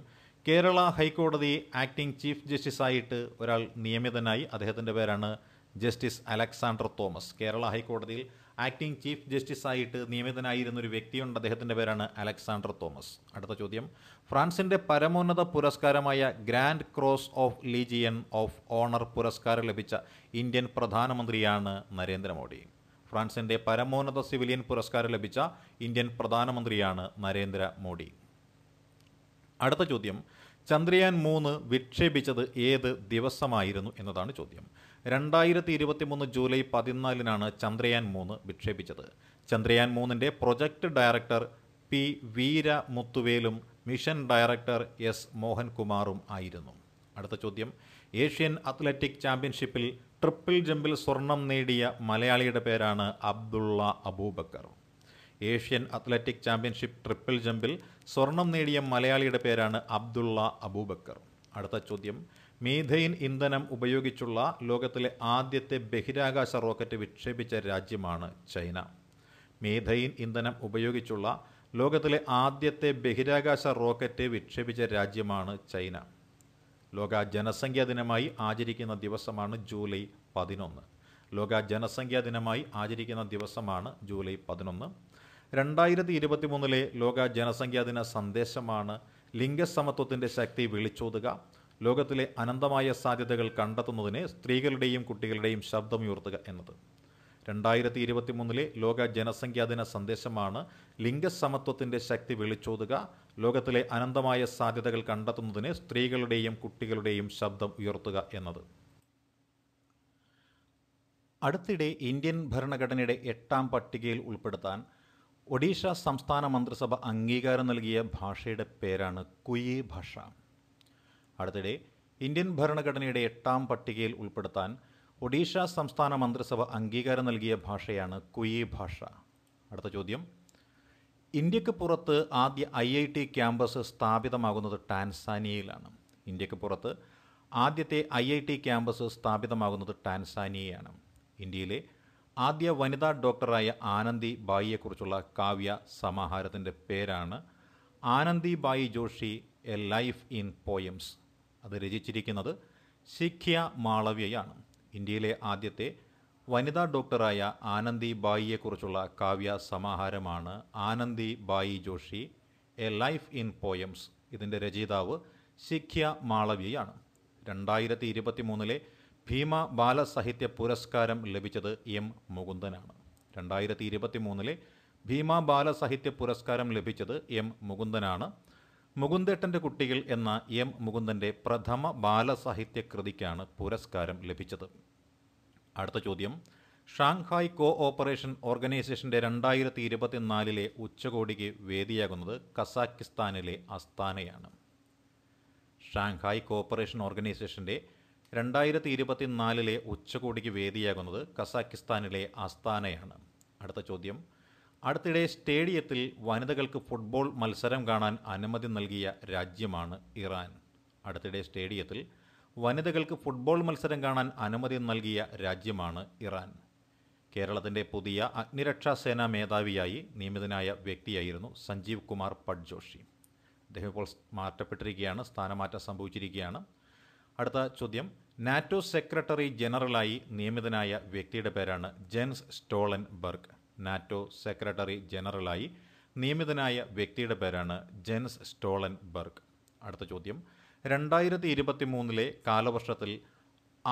കേരള ഹൈക്കോടതി ആക്ടിംഗ് ചീഫ് ജസ്റ്റിസായിട്ട് ഒരാൾ നിയമിതനായി അദ്ദേഹത്തിൻ്റെ പേരാണ് ജസ്റ്റിസ് അലക്സാണ്ടർ തോമസ് കേരള ഹൈക്കോടതിയിൽ ആക്ടിംഗ് ചീഫ് ജസ്റ്റിസായിട്ട് നിയമിതനായിരുന്ന ഒരു വ്യക്തിയുണ്ട് അദ്ദേഹത്തിൻ്റെ പേരാണ് അലക്സാണ്ടർ തോമസ് അടുത്ത ചോദ്യം ഫ്രാൻസിൻ്റെ പരമോന്നത പുരസ്കാരമായ grand cross of legion of honour പുരസ്കാരം ലഭിച്ച ഇന്ത്യൻ പ്രധാനമന്ത്രിയാണ് നരേന്ദ്രമോദി ഫ്രാൻസിൻ്റെ പരമോന്നത സിവിലിയൻ പുരസ്കാരം ലഭിച്ച ഇന്ത്യൻ പ്രധാനമന്ത്രിയാണ് നരേന്ദ്രമോദി അടുത്ത ചോദ്യം ചന്ദ്രയാൻ മൂന്ന് വിക്ഷേപിച്ചത് ഏത് ദിവസമായിരുന്നു എന്നതാണ് ചോദ്യം രണ്ടായിരത്തി മൂന്ന് ജൂലൈ പതിനാലിനാണ് ചന്ദ്രയാൻ മൂന്ന് വിക്ഷേപിച്ചത് ചന്ദ്രയാൻ മൂന്നിൻ്റെ പ്രൊജക്ട് ഡയറക്ടർ പി വീര മുത്തുവേലും മിഷൻ ഡയറക്ടർ എസ് മോഹൻകുമാറും ആയിരുന്നു അടുത്ത ചോദ്യം ഏഷ്യൻ അത്ലറ്റിക് ചാമ്പ്യൻഷിപ്പിൽ ട്രിപ്പിൾ ജമ്പിൽ സ്വർണം നേടിയ മലയാളിയുടെ പേരാണ് Abdulla Aboobacker Asian athletic championship triple ജമ്പിൽ സ്വർണം നേടിയ മലയാളിയുടെ പേരാണ് അബ്ദുള്ള അബൂബക്കർ അടുത്ത ചോദ്യം മീഥൈൻ ഇന്ധനം ഉപയോഗിച്ചുള്ള ലോകത്തിലെ ആദ്യത്തെ ബഹിരാകാശ റോക്കറ്റ് വിക്ഷേപിച്ച രാജ്യമാണ് ചൈന മീഥൈൻ ഇന്ധനം ഉപയോഗിച്ചുള്ള ലോകത്തിലെ ആദ്യത്തെ ബഹിരാകാശ റോക്കറ്റ് വിക്ഷേപിച്ച രാജ്യമാണ് ചൈന ലോക ജനസംഖ്യാ ദിനമായി ആചരിക്കുന്ന ദിവസമാണ് ജൂലൈ പതിനൊന്ന് ലോക ജനസംഖ്യാ ദിനമായി ആചരിക്കുന്ന ദിവസമാണ് ജൂലൈ പതിനൊന്ന് രണ്ടായിരത്തി ഇരുപത്തി മൂന്നിലെ ലോക ജനസംഖ്യാ ദിന സന്ദേശമാണ് ലിംഗസമത്വത്തിൻ്റെ ശക്തി വിളിച്ചോതുക ലോകത്തിലെ അനന്തമായ സാധ്യതകൾ കണ്ടെത്തുന്നതിന് സ്ത്രീകളുടെയും കുട്ടികളുടെയും ശബ്ദമുയർത്തുക എന്നത് രണ്ടായിരത്തി ഇരുപത്തി മൂന്നിലെ ലോക ജനസംഖ്യാ ദിന സന്ദേശമാണ് ലിംഗസമത്വത്തിൻ്റെ ശക്തി വിളിച്ചോതുക ലോകത്തിലെ അനന്തമായ സാധ്യതകൾ കണ്ടെത്തുന്നതിന് സ്ത്രീകളുടെയും കുട്ടികളുടെയും ശബ്ദം ഉയർത്തുക എന്നത് അടുത്തിടെ ഇന്ത്യൻ ഭരണഘടനയുടെ എട്ടാം പട്ടികയിൽ ഉൾപ്പെടുത്താൻ ഒഡീഷ സംസ്ഥാന മന്ത്രിസഭ അംഗീകാരം നൽകിയ ഭാഷയുടെ പേരാണ് കുയി ഭാഷ അടുത്തിടെ ഇന്ത്യൻ ഭരണഘടനയുടെ എട്ടാം പട്ടികയിൽ ഉൾപ്പെടുത്താൻ ഒഡീഷ സംസ്ഥാന മന്ത്രിസഭ അംഗീകാരം നൽകിയ ഭാഷയാണ് കുയി ഭാഷ അടുത്ത ചോദ്യം ഇന്ത്യക്ക് പുറത്ത് ആദ്യ ഐ ഐ ടി ക്യാമ്പസ് സ്ഥാപിതമാകുന്നത് ടാൻസാനിയയിലാണ് ഇന്ത്യക്ക് പുറത്ത് ആദ്യത്തെ ഐ ഐ ടി ക്യാമ്പസ് സ്ഥാപിതമാകുന്നത് ടാൻസാനിയയാണ് ഇന്ത്യയിലെ ആദ്യ വനിതാ ഡോക്ടറായ ആനന്ദി ബായിയെക്കുറിച്ചുള്ള കാവ്യ സമാഹാരത്തിൻ്റെ പേരാണ് Anandi Bai Joshi a life in poems അത് രചിച്ചിരിക്കുന്നത് ശിഖ്യ മാളവ്യയാണ് ഇന്ത്യയിലെ ആദ്യത്തെ വനിതാ ഡോക്ടറായ ആനന്ദി ബായിയെക്കുറിച്ചുള്ള കാവ്യ സമാഹാരമാണ് Anandi Bai Joshi a life in poems ഇതിൻ്റെ രചയിതാവ് ശിഖ്യ മാളവ്യയാണ് രണ്ടായിരത്തി ഇരുപത്തി മൂന്നിലെ ഭീമ ബാലസാഹിത്യ പുരസ്കാരം ലഭിച്ചത് എം മുകുന്ദനാണ് രണ്ടായിരത്തി ഇരുപത്തി മൂന്നിലെ ഭീമ ബാലസാഹിത്യ പുരസ്കാരം ലഭിച്ചത് എം മുകുന്ദനാണ് മുകുന്ദേട്ടൻ്റെ കുട്ടികൾ എന്ന എം മുകുന്ദൻ്റെ പ്രഥമ ബാലസാഹിത്യ കൃതിക്കാണ് പുരസ്കാരം ലഭിച്ചത് അടുത്ത ചോദ്യം ഷാങ്ഹായ് കോ ഓപ്പറേഷൻ ഓർഗനൈസേഷൻ്റെ രണ്ടായിരത്തി ഇരുപത്തിനാലിലെ ഉച്ചകോടിക്ക് വേദിയാകുന്നത് കസാക്കിസ്ഥാനിലെ അസ്ഥാനയാണ് ഷാങ്ഹായ് കോപ്പറേഷൻ ഓർഗനൈസേഷൻ്റെ രണ്ടായിരത്തി ഇരുപത്തിനാലിലെ ഉച്ചകോടിക്ക് വേദിയാകുന്നത് കസാക്കിസ്ഥാനിലെ ആസ്ഥാനയാണ് അടുത്ത ചോദ്യം അടുത്തിടെ സ്റ്റേഡിയത്തിൽ വനിതകൾക്ക് ഫുട്ബോൾ മത്സരം കാണാൻ അനുമതി നൽകിയ രാജ്യമാണ് ഇറാൻ അടുത്തിടെ സ്റ്റേഡിയത്തിൽ വനിതകൾക്ക് ഫുട്ബോൾ മത്സരം കാണാൻ അനുമതി നൽകിയ രാജ്യമാണ് ഇറാൻ കേരളത്തിൻ്റെ പുതിയ അഗ്നിരക്ഷാ സേനാ മേധാവിയായി നിയമിതനായ വ്യക്തിയായിരുന്നു സഞ്ജീവ് കുമാർ പഡ്ജോഷി അദ്ദേഹം ഇപ്പോൾ മാറ്റപ്പെട്ടിരിക്കുകയാണ് സ്ഥാനമാറ്റം സംഭവിച്ചിരിക്കുകയാണ് അടുത്ത ചോദ്യം നാറ്റോ സെക്രട്ടറി ജനറലായി നിയമിതനായ വ്യക്തിയുടെ പേരാണ് Jens Stoltenberg NATO secretary ജനറലായി നിയമിതനായ വ്യക്തിയുടെ പേരാണ് ജെൻസ് സ്റ്റോളൻബർഗ് അടുത്ത ചോദ്യം രണ്ടായിരത്തി ഇരുപത്തി മൂന്നിലെ കാലവർഷത്തിൽ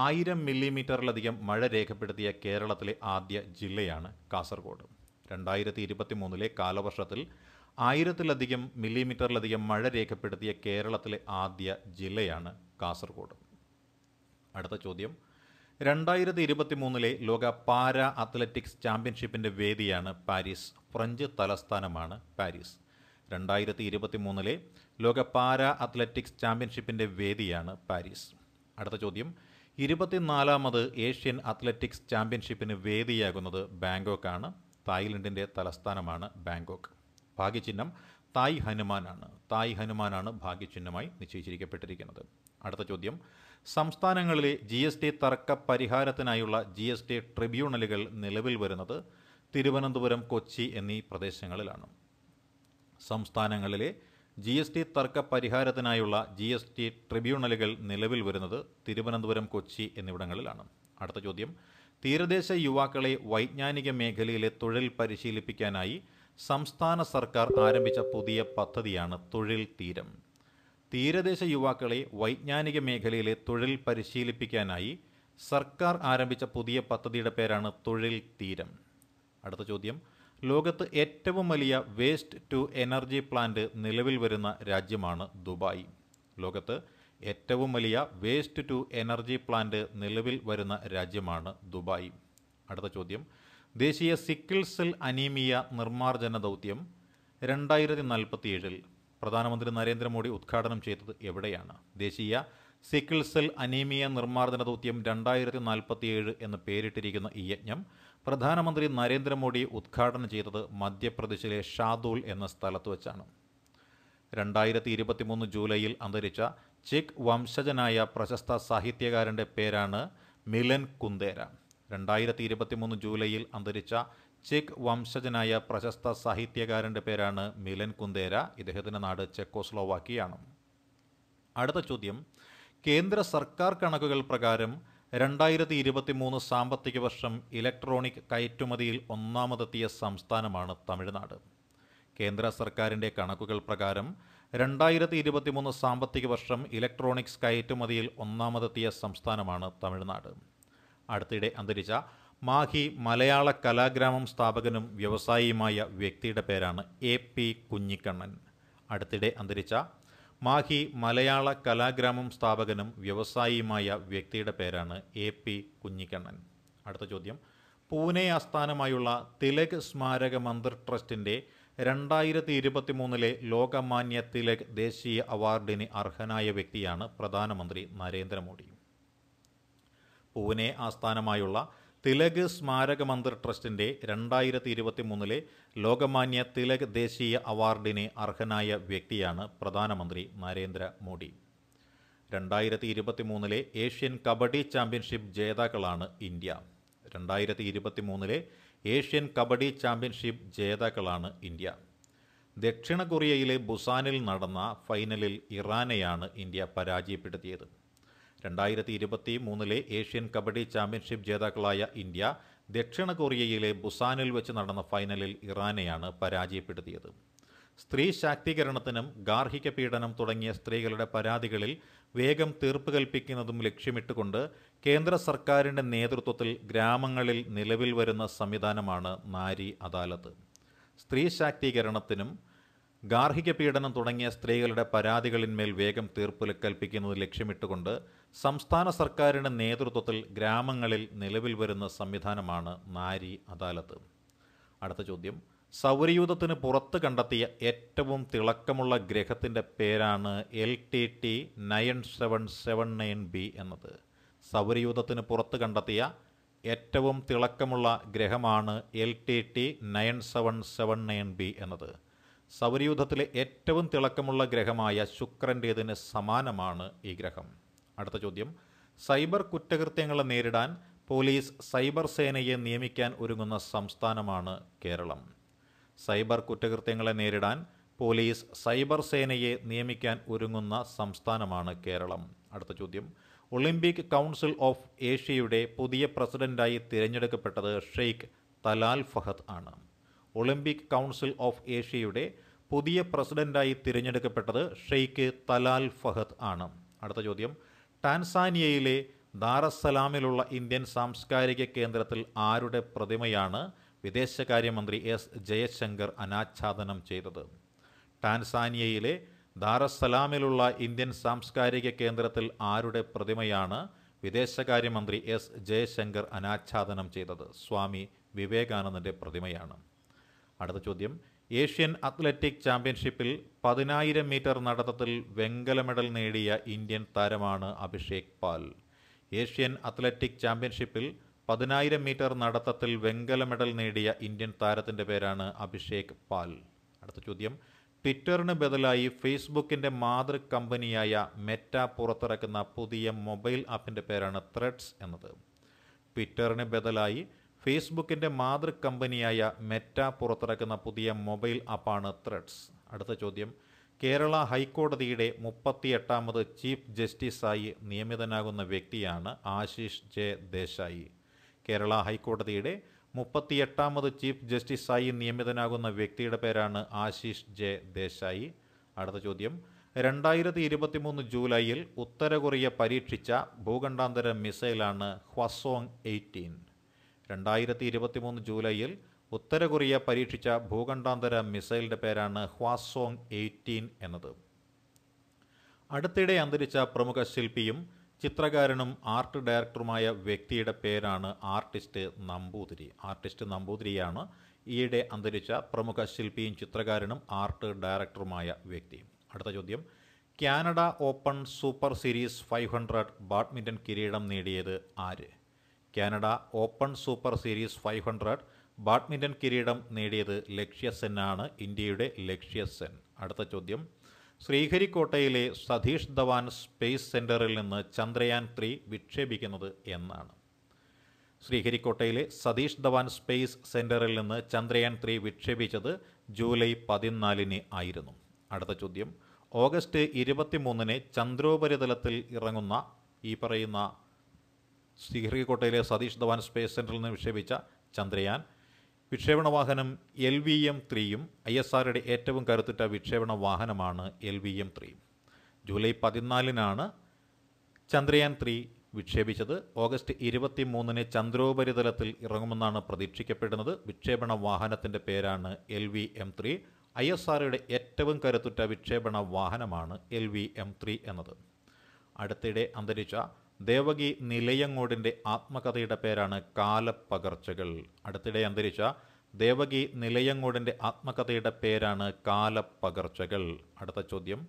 ആയിരം മില്ലിമീറ്ററിലധികം മഴ രേഖപ്പെടുത്തിയ കേരളത്തിലെ ആദ്യ ജില്ലയാണ് കാസർഗോഡ് രണ്ടായിരത്തി ഇരുപത്തി മൂന്നിലെ കാലവർഷത്തിൽ ആയിരത്തിലധികം മില്ലിമീറ്ററിലധികം മഴ രേഖപ്പെടുത്തിയ കേരളത്തിലെ ആദ്യ ജില്ലയാണ് കാസർഗോഡ് അടുത്ത ചോദ്യം രണ്ടായിരത്തി ഇരുപത്തി മൂന്നിലെ ലോക പാരാ അത്ലറ്റിക്സ് ചാമ്പ്യൻഷിപ്പിൻ്റെ വേദിയാണ് പാരീസ് ഫ്രഞ്ച് തലസ്ഥാനമാണ് പാരീസ് രണ്ടായിരത്തി ഇരുപത്തി മൂന്നിലെ ലോക പാരാ അത്ലറ്റിക്സ് ചാമ്പ്യൻഷിപ്പിൻ്റെ വേദിയാണ് പാരീസ് അടുത്ത ചോദ്യം ഇരുപത്തിനാലാമത് ഏഷ്യൻ അത്ലറ്റിക്സ് ചാമ്പ്യൻഷിപ്പിന് വേദിയാകുന്നത് ബാങ്കോക്കാണ് തായ്ലൻഡിൻ്റെ തലസ്ഥാനമാണ് ബാങ്കോക്ക് ഭാഗ്യചിഹ്നം തായ് ഹനുമാനാണ് തായ് ഹനുമാനാണ് ഭാഗ്യചിഹ്നമായി നിശ്ചയിച്ചിരിക്കപ്പെട്ടിരിക്കുന്നത് അടുത്ത ചോദ്യം സംസ്ഥാനങ്ങളിലെ ജി എസ് ടി തർക്ക പരിഹാരത്തിനായുള്ള ജി എസ് ടി ട്രിബ്യൂണലുകൾ നിലവിൽ വരുന്നത് തിരുവനന്തപുരം കൊച്ചി എന്നീ പ്രദേശങ്ങളിലാണ് സംസ്ഥാനങ്ങളിലെ ജി എസ് ടി തർക്ക പരിഹാരത്തിനായുള്ള ജി എസ് ടി ട്രിബ്യൂണലുകൾ നിലവിൽ വരുന്നത് തിരുവനന്തപുരം കൊച്ചി എന്നിവിടങ്ങളിലാണ് അടുത്ത ചോദ്യം തീരദേശ യുവാക്കളെ വൈജ്ഞാനിക മേഖലയിലെ തൊഴിൽ പരിശീലിപ്പിക്കാനായി സംസ്ഥാന സർക്കാർ ആരംഭിച്ച പുതിയ പദ്ധതിയാണ് തൊഴിൽ തീരം തീരദേശ യുവാക്കളെ വൈജ്ഞാനിക മേഖലയിലെ തൊഴിൽ പരിശീലിപ്പിക്കാനായി സർക്കാർ ആരംഭിച്ച പുതിയ പദ്ധതിയുടെ പേരാണ് തൊഴിൽ തീരം അടുത്ത ചോദ്യം ലോകത്ത് ഏറ്റവും വലിയ വേസ്റ്റ് ടു എനർജി പ്ലാന്റ് നിലവിൽ വരുന്ന രാജ്യമാണ് ദുബായ് ലോകത്ത് ഏറ്റവും വലിയ വേസ്റ്റ് ടു എനർജി പ്ലാന്റ് നിലവിൽ വരുന്ന രാജ്യമാണ് ദുബായ് അടുത്ത ചോദ്യം ദേശീയ സിക്കിൾ സെൽ അനീമിയ നിർമ്മാർജ്ജന ദൗത്യം രണ്ടായിരത്തി നാൽപ്പത്തിയേഴിൽ പ്രധാനമന്ത്രി നരേന്ദ്രമോദി ഉദ്ഘാടനം ചെയ്തത് എവിടെയാണ് ദേശീയ സിക്കിൾ സെൽ അനീമിയ നിർമ്മാർജ്ജന ദൗത്യം രണ്ടായിരത്തി നാൽപ്പത്തിയേഴ് എന്ന് പേരിട്ടിരിക്കുന്ന ഈ യജ്ഞം പ്രധാനമന്ത്രി നരേന്ദ്രമോദി ഉദ്ഘാടനം ചെയ്തത് മധ്യപ്രദേശിലെ ഷാദൂൽ എന്ന സ്ഥലത്ത് വെച്ചാണ് രണ്ടായിരത്തി മൂന്ന് ജൂലൈയിൽ അന്തരിച്ച ചെക്ക് വംശജനായ പ്രശസ്ത സാഹിത്യകാരൻ്റെ പേരാണ് മിലൻ കുന്ദേര രണ്ടായിരത്തി മൂന്ന് ജൂലൈയിൽ അന്തരിച്ച ചെക്ക് വംശജനായ പ്രശസ്ത സാഹിത്യകാരൻ്റെ പേരാണ് മിലൻ കുന്ദേര ഇദ്ദേഹത്തിൻ്റെ നാട് ചെക്കോസ്ലോവാക്കിയാണ് അടുത്ത ചോദ്യം കേന്ദ്ര സർക്കാർ കണക്കുകൾ പ്രകാരം രണ്ടായിരത്തി ഇരുപത്തി മൂന്ന് സാമ്പത്തിക വർഷം ഇലക്ട്രോണിക് കയറ്റുമതിയിൽ ഒന്നാമതെത്തിയ സംസ്ഥാനമാണ് തമിഴ്നാട് കേന്ദ്ര സർക്കാരിൻ്റെ കണക്കുകൾ പ്രകാരം രണ്ടായിരത്തി ഇരുപത്തി മൂന്ന് സാമ്പത്തിക വർഷം ഇലക്ട്രോണിക്സ് കയറ്റുമതിയിൽ ഒന്നാമതെത്തിയ സംസ്ഥാനമാണ് തമിഴ്നാട് അടുത്തിടെ അന്തരിച്ച മാഹി മലയാള കലാഗ്രാമം സ്ഥാപകനും വ്യവസായിയുമായ വ്യക്തിയുടെ പേരാണ് എ പി കുഞ്ഞിക്കണ്ണൻ അടുത്തിടെ അന്തരിച്ച മാഹി മലയാള കലാഗ്രാമം സ്ഥാപകനും വ്യവസായിയുമായ വ്യക്തിയുടെ പേരാണ് എ പി കുഞ്ഞിക്കണ്ണൻ അടുത്ത ചോദ്യം പൂനെ ആസ്ഥാനമായുള്ള തിലക് സ്മാരക മന്ദിർ ട്രസ്റ്റിൻ്റെ രണ്ടായിരത്തി ഇരുപത്തി മൂന്നിലെ ലോകമാന്യ തിലക് ദേശീയ അവാർഡിന് അർഹനായ വ്യക്തിയാണ് പ്രധാനമന്ത്രി നരേന്ദ്രമോദി പൂനെ ആസ്ഥാനമായുള്ള തിലക് സ്മാരക മന്ദിർ ട്രസ്റ്റിൻ്റെ രണ്ടായിരത്തി ഇരുപത്തി മൂന്നിലെ ലോകമാന്യ തിലക് ദേശീയ അവാർഡിന് അർഹനായ വ്യക്തിയാണ് പ്രധാനമന്ത്രി നരേന്ദ്ര മോദി രണ്ടായിരത്തി ഇരുപത്തി മൂന്നിലെ ഏഷ്യൻ കബഡി ചാമ്പ്യൻഷിപ്പ് ജേതാക്കളാണ് ഇന്ത്യ രണ്ടായിരത്തി ഇരുപത്തി മൂന്നിലെ ഏഷ്യൻ കബഡി ചാമ്പ്യൻഷിപ്പ് ജേതാക്കളാണ് ഇന്ത്യ ദക്ഷിണ കൊറിയയിലെ ബുസാനിൽ നടന്ന ഫൈനലിൽ ഇറാനെയാണ് ഇന്ത്യ പരാജയപ്പെടുത്തിയത് രണ്ടായിരത്തി ഇരുപത്തി മൂന്നിലെ ഏഷ്യൻ കബഡി ചാമ്പ്യൻഷിപ്പ് ജേതാക്കളായ ഇന്ത്യ ദക്ഷിണ കൊറിയയിലെ ബുസാനിൽ വെച്ച് നടന്ന ഫൈനലിൽ ഇറാനെയാണ് പരാജയപ്പെടുത്തിയത് സ്ത്രീ ശാക്തീകരണത്തിനും ഗാർഹിക പീഡനം തുടങ്ങിയ സ്ത്രീകളുടെ പരാതികളിൽ വേഗം തീർപ്പ് കൽപ്പിക്കുന്നതും ലക്ഷ്യമിട്ടുകൊണ്ട് കേന്ദ്ര സർക്കാരിൻ്റെ നേതൃത്വത്തിൽ ഗ്രാമങ്ങളിൽ നിലവിൽ വരുന്ന സംവിധാനമാണ് നാരി അദാലത്ത് സ്ത്രീ ശാക്തീകരണത്തിനും ഗാർഹിക പീഡനം തുടങ്ങിയ സ്ത്രീകളുടെ പരാതികളിന്മേൽ വേഗം തീർപ്പ് കൽപ്പിക്കുന്നത് ലക്ഷ്യമിട്ടുകൊണ്ട് സംസ്ഥാന സർക്കാരിൻ്റെ നേതൃത്വത്തിൽ ഗ്രാമങ്ങളിൽ നിലവിൽ വരുന്ന സംവിധാനമാണ് നാരി അദാലത്ത് അടുത്ത ചോദ്യം സൗരയൂഥത്തിന് പുറത്ത് കണ്ടെത്തിയ ഏറ്റവും തിളക്കമുള്ള ഗ്രഹത്തിൻ്റെ പേരാണ് L T T nine seven seven nine B എന്നത് സൗരയൂഥത്തിന് പുറത്ത് കണ്ടെത്തിയ ഏറ്റവും തിളക്കമുള്ള ഗ്രഹമാണ് L T T nine seven seven nine B എന്നത് സൗരയൂഥത്തിലെ ഏറ്റവും തിളക്കമുള്ള ഗ്രഹമായ ശുക്രൻ്റേതിന് സമാനമാണ് ഈ ഗ്രഹം അടുത്ത ചോദ്യം സൈബർ കുറ്റകൃത്യങ്ങളെ നേരിടാൻ പോലീസ് സൈബർ സേനയെ നിയമിക്കാൻ ഒരുങ്ങുന്ന സംസ്ഥാനമാണ് കേരളം സൈബർ കുറ്റകൃത്യങ്ങളെ നേരിടാൻ പോലീസ് സൈബർ സേനയെ നിയമിക്കാൻ ഒരുങ്ങുന്ന സംസ്ഥാനമാണ് കേരളം അടുത്ത ചോദ്യം ഒളിമ്പിക് കൗൺസിൽ ഓഫ് ഏഷ്യയുടെ പുതിയ പ്രസിഡന്റായി തിരഞ്ഞെടുക്കപ്പെട്ടത് ഷെയ്ഖ് തലാൽ ഫഹദ് ആണ് ഒളിമ്പിക് കൗൺസിൽ ഓഫ് ഏഷ്യയുടെ പുതിയ പ്രസിഡന്റായി തിരഞ്ഞെടുക്കപ്പെട്ടത് ഷെയ്ഖ് തലാൽ ഫഹദ് ആണ് അടുത്ത ചോദ്യം ടാൻസാനിയയിലെ ദാറസ്സലാമിലുള്ള ഇന്ത്യൻ സാംസ്കാരിക കേന്ദ്രത്തിൽ ആരുടെ പ്രതിമയാണ് വിദേശകാര്യമന്ത്രി എസ് ജയശങ്കർ അനാച്ഛാദനം ചെയ്തത് ടാൻസാനിയയിലെ ദാറസ്സലാമിലുള്ള ഇന്ത്യൻ സാംസ്കാരിക കേന്ദ്രത്തിൽ ആരുടെ പ്രതിമയാണ് വിദേശകാര്യമന്ത്രി എസ് ജയശങ്കർ അനാച്ഛാദനം ചെയ്തത് സ്വാമി വിവേകാനന്ദൻ്റെ പ്രതിമയാണ് അടുത്ത ചോദ്യം ഏഷ്യൻ അത്ലറ്റിക് ചാമ്പ്യൻഷിപ്പിൽ പതിനായിരം മീറ്റർ നടത്തത്തിൽ വെങ്കല മെഡൽ നേടിയ ഇന്ത്യൻ താരമാണ് അഭിഷേക് പാൽ ഏഷ്യൻ അത്ലറ്റിക് ചാമ്പ്യൻഷിപ്പിൽ പതിനായിരം മീറ്റർ നടത്തത്തിൽ വെങ്കല മെഡൽ നേടിയ ഇന്ത്യൻ താരത്തിൻ്റെ പേരാണ് അഭിഷേക് പാൽ അടുത്ത ചോദ്യം ട്വിറ്ററിന് ബദലായി ഫേസ്ബുക്കിൻ്റെ മാതൃ കമ്പനിയായ മെറ്റ പുറത്തിറക്കുന്ന പുതിയ മൊബൈൽ ആപ്പിൻ്റെ പേരാണ് ത്രെഡ്സ് എന്നത് ട്വിറ്ററിന് ബദലായി ഫേസ്ബുക്കിൻ്റെ മാതൃ കമ്പനിയായ മെറ്റ പുറത്തിറക്കുന്ന പുതിയ മൊബൈൽ ആപ്പാണ് ത്രെഡ്സ് അടുത്ത ചോദ്യം കേരള ഹൈക്കോടതിയുടെ മുപ്പത്തിയെട്ടാമത് ചീഫ് ജസ്റ്റിസായി നിയമിതനാകുന്ന വ്യക്തിയാണ് ആശിഷ് ജെ ദേശായി കേരള ഹൈക്കോടതിയുടെ മുപ്പത്തിയെട്ടാമത് ചീഫ് ജസ്റ്റിസായി നിയമിതനാകുന്ന വ്യക്തിയുടെ പേരാണ് ആശിഷ് ജെ ദേശായി അടുത്ത ചോദ്യം രണ്ടായിരത്തി മൂന്ന് ജൂലൈയിൽ ഉത്തര കൊറിയ പരീക്ഷിച്ച ഭൂഖണ്ഡാന്തര മിസൈലാണ് ഹ്വസോങ് എയ്റ്റീൻ രണ്ടായിരത്തി ഇരുപത്തിമൂന്ന് ജൂലൈയിൽ ഉത്തര കൊറിയ പരീക്ഷിച്ച ഭൂഖണ്ഡാന്തര മിസൈലിൻ്റെ പേരാണ് ഹ്വാസോങ് എയ്റ്റീൻ എന്നത് അടുത്തിടെ അന്തരിച്ച പ്രമുഖ ശില്പിയും ചിത്രകാരനും ആർട്ട് ഡയറക്ടറുമായ വ്യക്തിയുടെ പേരാണ് ആർട്ടിസ്റ്റ് നമ്പൂതിരി ആർട്ടിസ്റ്റ് നമ്പൂതിരിയാണ് ഈയിടെ അന്തരിച്ച പ്രമുഖ ശില്പിയും ചിത്രകാരനും ആർട്ട് ഡയറക്ടറുമായ വ്യക്തി അടുത്ത ചോദ്യം Canada open super series five hundred badminton കിരീടം നേടിയത് ആര് Canada open super series five hundred badminton കിരീടം നേടിയത് ലക്ഷ്യസെന്നാണ് ഇന്ത്യയുടെ ലക്ഷ്യസെൻ അടുത്ത ചോദ്യം ശ്രീഹരിക്കോട്ടയിലെ സതീഷ് ധവാൻ സ്പേസ് സെൻറ്ററിൽ നിന്ന് ചന്ദ്രയാൻ ത്രീ വിക്ഷേപിക്കുന്നത് എന്നാണ് ശ്രീഹരിക്കോട്ടയിലെ സതീഷ് ധവാൻ സ്പേസ് സെൻറ്ററിൽ നിന്ന് ചന്ദ്രയാൻ ത്രീ വിക്ഷേപിച്ചത് ജൂലൈ പതിനാലിന് ആയിരുന്നു അടുത്ത ചോദ്യം ഓഗസ്റ്റ് ഇരുപത്തിമൂന്നിന് ചന്ദ്രോപരിതലത്തിൽ ഇറങ്ങുന്ന ഈ പറയുന്ന ശ്രീഹരികോട്ടയിലെ സതീഷ് ധവാൻ സ്പേസ് സെൻറ്ററിൽ നിന്ന് വിക്ഷേപിച്ച ചന്ദ്രയാൻ വിക്ഷേപണ വാഹനം എൽ വി എം ത്രീയും ഐ എസ് ആർഒയുടെ ഏറ്റവും കരുത്തുറ്റ വിക്ഷേപണ വാഹനമാണ് L V M three July പതിനാലിനാണ് ചന്ദ്രയാൻ ത്രീ വിക്ഷേപിച്ചത് ഓഗസ്റ്റ് ഇരുപത്തി മൂന്നിന് ചന്ദ്രോപരിതലത്തിൽ ഇറങ്ങുമെന്നാണ് പ്രതീക്ഷിക്കപ്പെടുന്നത് വിക്ഷേപണ വാഹനത്തിൻ്റെ പേരാണ് L V M three I S ആർഒയുടെ ഏറ്റവും കരുത്തുറ്റ വിക്ഷേപണ വാഹനമാണ് എൽ വി എം ത്രീ എന്നത് അടുത്തിടെ അന്തരിച്ച ദേവകി നിലയങ്ങോടിൻ്റെ ആത്മകഥയുടെ പേരാണ് കാലപ്പകർച്ചകൾ അടുത്തിടെ അന്തരിച്ച ദേവകി നിലയങ്ങോടിൻ്റെ ആത്മകഥയുടെ പേരാണ് കാലപ്പകർച്ചകൾ അടുത്ത ചോദ്യം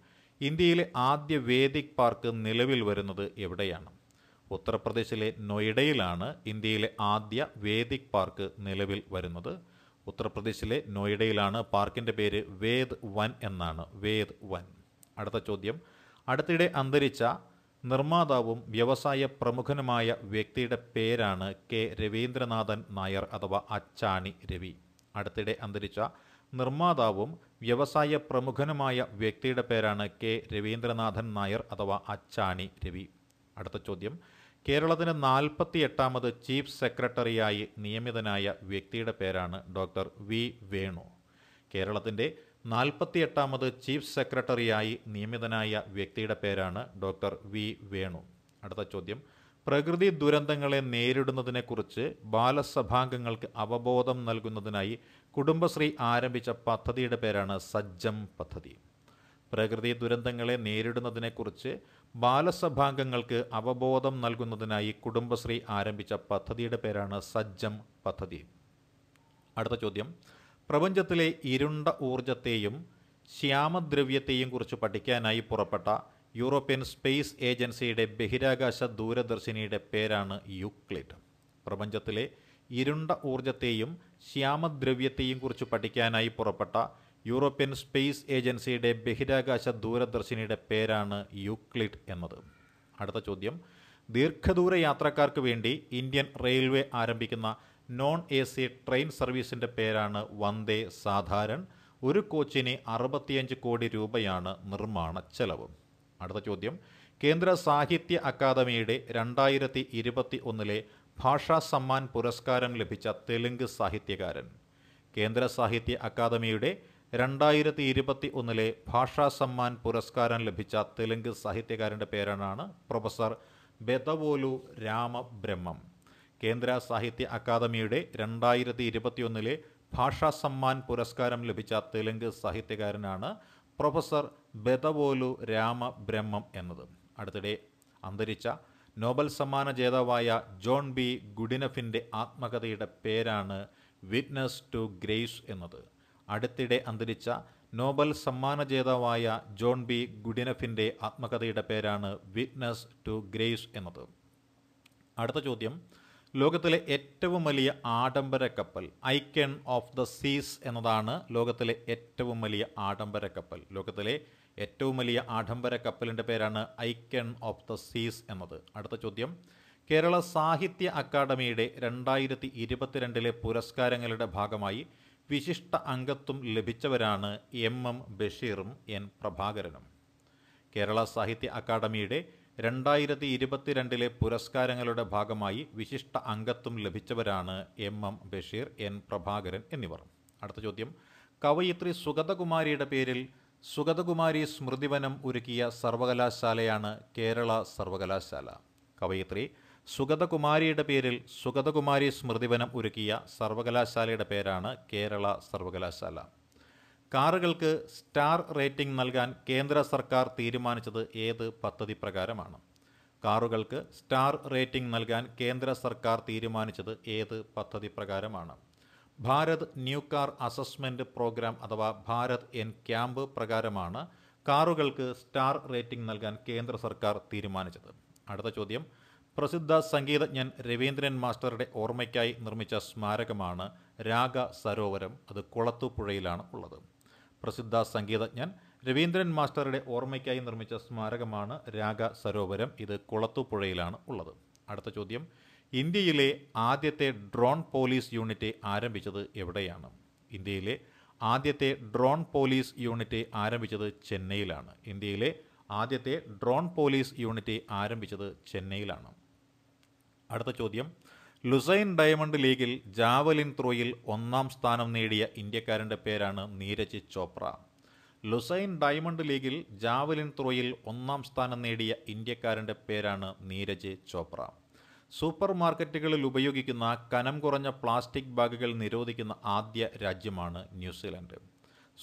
ഇന്ത്യയിലെ ആദ്യ വേദിക് പാർക്ക് നിലവിൽ വരുന്നത് എവിടെയാണ് ഉത്തർപ്രദേശിലെ നോയിഡയിലാണ് ഇന്ത്യയിലെ ആദ്യ വേദിക് പാർക്ക് നിലവിൽ വരുന്നത് ഉത്തർപ്രദേശിലെ നോയിഡയിലാണ് പാർക്കിൻ്റെ പേര് വേദ് വൻ എന്നാണ് വേദ് വൻ അടുത്ത ചോദ്യം അടുത്തിടെ അന്തരിച്ച നിർമ്മാതാവും വ്യവസായ പ്രമുഖനുമായ വ്യക്തിയുടെ പേരാണ് കെ രവീന്ദ്രനാഥൻ നായർ അഥവാ അച്ചാണി രവി അടുത്തിടെ അന്തരിച്ച നിർമ്മാതാവും വ്യവസായ പ്രമുഖനുമായ വ്യക്തിയുടെ പേരാണ് കെ രവീന്ദ്രനാഥൻ നായർ അഥവാ അച്ചാണി രവി അടുത്ത ചോദ്യം കേരളത്തിന് നാൽപ്പത്തി എട്ടാമത് ചീഫ് സെക്രട്ടറിയായി നിയമിതനായ വ്യക്തിയുടെ പേരാണ് ഡോക്ടർ വി വേണു കേരളത്തിൻ്റെ നാൽപ്പത്തിയെട്ടാമത് ചീഫ് സെക്രട്ടറിയായി നിയമിതനായ വ്യക്തിയുടെ പേരാണ് ഡോക്ടർ വി വേണു അടുത്ത ചോദ്യം പ്രകൃതി ദുരന്തങ്ങളെ നേരിടുന്നതിനെക്കുറിച്ച് ബാലസഭാംഗങ്ങൾക്ക് അവബോധം നൽകുന്നതിനായി കുടുംബശ്രീ ആരംഭിച്ച പദ്ധതിയുടെ പേരാണ് സജ്ജം പദ്ധതി പ്രകൃതി ദുരന്തങ്ങളെ നേരിടുന്നതിനെക്കുറിച്ച് ബാലസഭാംഗങ്ങൾക്ക് അവബോധം നൽകുന്നതിനായി കുടുംബശ്രീ ആരംഭിച്ച പദ്ധതിയുടെ പേരാണ് സജ്ജം പദ്ധതി അടുത്ത ചോദ്യം പ്രപഞ്ചത്തിലെ ഇരുണ്ട ഊർജത്തെയും ശ്യാമദ്രവ്യത്തെയും കുറിച്ച് പഠിക്കാനായി പുറപ്പെട്ട യൂറോപ്യൻ സ്പേസ് ഏജൻസിയുടെ ബഹിരാകാശ ദൂരദർശിനിയുടെ പേരാണ് യുക്ലിഡ് പ്രപഞ്ചത്തിലെ ഇരുണ്ട ഊർജത്തെയും ശ്യാമദ്രവ്യത്തെയും കുറിച്ച് പഠിക്കാനായി പുറപ്പെട്ട യൂറോപ്യൻ സ്പേസ് ഏജൻസിയുടെ ബഹിരാകാശ ദൂരദർശിനിയുടെ പേരാണ് യുക്ലിഡ് എന്നത് അടുത്ത ചോദ്യം ദീർഘദൂര യാത്രക്കാർക്ക് വേണ്ടി ഇന്ത്യൻ റെയിൽവേ ആരംഭിക്കുന്ന നോൺ എ സി ട്രെയിൻ സർവീസിൻ്റെ പേരാണ് വന്ദേ സാധാരൺ ഒരു കോച്ചിന് അറുപത്തിയഞ്ച് കോടി രൂപയാണ് നിർമ്മാണ ചെലവ് അടുത്ത ചോദ്യം കേന്ദ്ര സാഹിത്യ അക്കാദമിയുടെ രണ്ടായിരത്തി ഇരുപത്തി ഒന്നിലെ ഭാഷാ സമ്മാൻ പുരസ്കാരം ലഭിച്ച തെലുങ്ക് സാഹിത്യകാരൻ കേന്ദ്ര സാഹിത്യ അക്കാദമിയുടെ രണ്ടായിരത്തി ഇരുപത്തി ഒന്നിലെ ഭാഷാ സമ്മാൻ പുരസ്കാരം ലഭിച്ച തെലുങ്ക് സാഹിത്യകാരൻ്റെ പേരാണ് പ്രൊഫസർ ബെതവോലു രാമബ്രഹ്മം കേന്ദ്ര സാഹിത്യ അക്കാദമിയുടെ രണ്ടായിരത്തി ഇരുപത്തിയൊന്നിലെ ഭാഷാ സമ്മാൻ പുരസ്കാരം ലഭിച്ച തെലുങ്ക് സാഹിത്യകാരനാണ് പ്രൊഫസർ ബെതവോലു ബ്രഹ്മം എന്നത് അടുത്തിടെ അന്തരിച്ച നോബൽ സമ്മാന ജേതാവായ ജോൺ ബി ഗുഡിനഫിൻ്റെ ആത്മകഥയുടെ പേരാണ് വിറ്റ്നസ് ടു ഗ്രേസ് എന്നത് അടുത്തിടെ അന്തരിച്ച നോബൽ സമ്മാന ജേതാവായ ജോൺ ബി ഗുഡിനഫിൻ്റെ ആത്മകഥയുടെ പേരാണ് വിറ്റ്നസ് ടു ഗ്രേസ് എന്നത് അടുത്ത ചോദ്യം ലോകത്തിലെ ഏറ്റവും വലിയ ആഡംബര കപ്പൽ ഐക്കൺ ഓഫ് ദ സീസ് എന്നതാണ് ലോകത്തിലെ ഏറ്റവും വലിയ ആഡംബര കപ്പൽ ലോകത്തിലെ ഏറ്റവും വലിയ ആഡംബര കപ്പലിൻ്റെ പേരാണ് ഐക്കൺ ഓഫ് ദ സീസ് എന്നത് അടുത്ത ചോദ്യം കേരള സാഹിത്യ അക്കാദമിയുടെ രണ്ടായിരത്തി ഇരുപത്തിരണ്ടിലെ പുരസ്കാരങ്ങളുടെ ഭാഗമായി വിശിഷ്ട അംഗത്വം ലഭിച്ചവരാണ് എം എം ബഷീറും എൻ പ്രഭാകരനും കേരള സാഹിത്യ അക്കാദമിയുടെ രണ്ടായിരത്തി ഇരുപത്തിരണ്ടിലെ പുരസ്കാരങ്ങളുടെ ഭാഗമായി വിശിഷ്ട അംഗത്വം ലഭിച്ചവരാണ് M M Basheer N Prabhakaran എന്നിവർ അടുത്ത ചോദ്യം കവയിത്രി സുഗതകുമാരിയുടെ പേരിൽ സുഗതകുമാരി സ്മൃതിവനം ഒരുക്കിയ സർവകലാശാലയാണ് കേരള സർവകലാശാല കവയിത്രി സുഗതകുമാരിയുടെ പേരിൽ സുഗതകുമാരി സ്മൃതിവനം ഒരുക്കിയ സർവകലാശാലയുടെ പേരാണ് കേരള സർവകലാശാല കാറുകൾക്ക് സ്റ്റാർ റേറ്റിംഗ് നൽകാൻ കേന്ദ്ര സർക്കാർ തീരുമാനിച്ചത് ഏത് പദ്ധതി പ്രകാരമാണ് കാറുകൾക്ക് സ്റ്റാർ റേറ്റിംഗ് നൽകാൻ കേന്ദ്ര സർക്കാർ തീരുമാനിച്ചത് ഏത് പദ്ധതി പ്രകാരമാണ് Bharat new car assessment programme അഥവാ ഭാരത് എൻ ക്യാമ്പ് പ്രകാരമാണ് കാറുകൾക്ക് സ്റ്റാർ റേറ്റിംഗ് നൽകാൻ കേന്ദ്ര സർക്കാർ തീരുമാനിച്ചത് അടുത്ത ചോദ്യം പ്രസിദ്ധ സംഗീതജ്ഞൻ രവീന്ദ്രൻ മാസ്റ്ററുടെ ഓർമ്മയ്ക്കായി നിർമ്മിച്ച സ്മാരകമാണ് രാഗ സരോവരം അത് കുളത്തുപുഴയിലാണ് ഉള്ളത് പ്രസിദ്ധ സംഗീതജ്ഞൻ രവീന്ദ്രൻ മാസ്റ്ററുടെ ഓർമ്മയ്ക്കായി നിർമ്മിച്ച സ്മാരകമാണ് രാഗ സരോവരം ഇത് കുളത്തുപുഴയിലാണ് ഉള്ളത് അടുത്ത ചോദ്യം ഇന്ത്യയിലെ ആദ്യത്തെ ഡ്രോൺ പോലീസ് യൂണിറ്റ് ആരംഭിച്ചത് എവിടെയാണ് ഇന്ത്യയിലെ ആദ്യത്തെ ഡ്രോൺ പോലീസ് യൂണിറ്റ് ആരംഭിച്ചത് ചെന്നൈയിലാണ് ഇന്ത്യയിലെ ആദ്യത്തെ ഡ്രോൺ പോലീസ് യൂണിറ്റ് ആരംഭിച്ചത് ചെന്നൈയിലാണ് അടുത്ത ചോദ്യം ലുസൈൻ ഡയമണ്ട് ലീഗിൽ ജാവലിൻ ത്രോയിൽ ഒന്നാം സ്ഥാനം നേടിയ ഇന്ത്യക്കാരൻ്റെ പേരാണ് നീരജ് ചോപ്ര ലുസൈൻ ഡയമണ്ട് ലീഗിൽ ജാവലിൻ ത്രോയിൽ ഒന്നാം സ്ഥാനം നേടിയ ഇന്ത്യക്കാരൻ്റെ പേരാണ് നീരജ് ചോപ്ര സൂപ്പർ മാർക്കറ്റുകളിൽ ഉപയോഗിക്കുന്ന കനം കുറഞ്ഞ പ്ലാസ്റ്റിക് ബാഗുകൾ നിരോധിക്കുന്ന ആദ്യ രാജ്യമാണ് ന്യൂസിലൻഡ്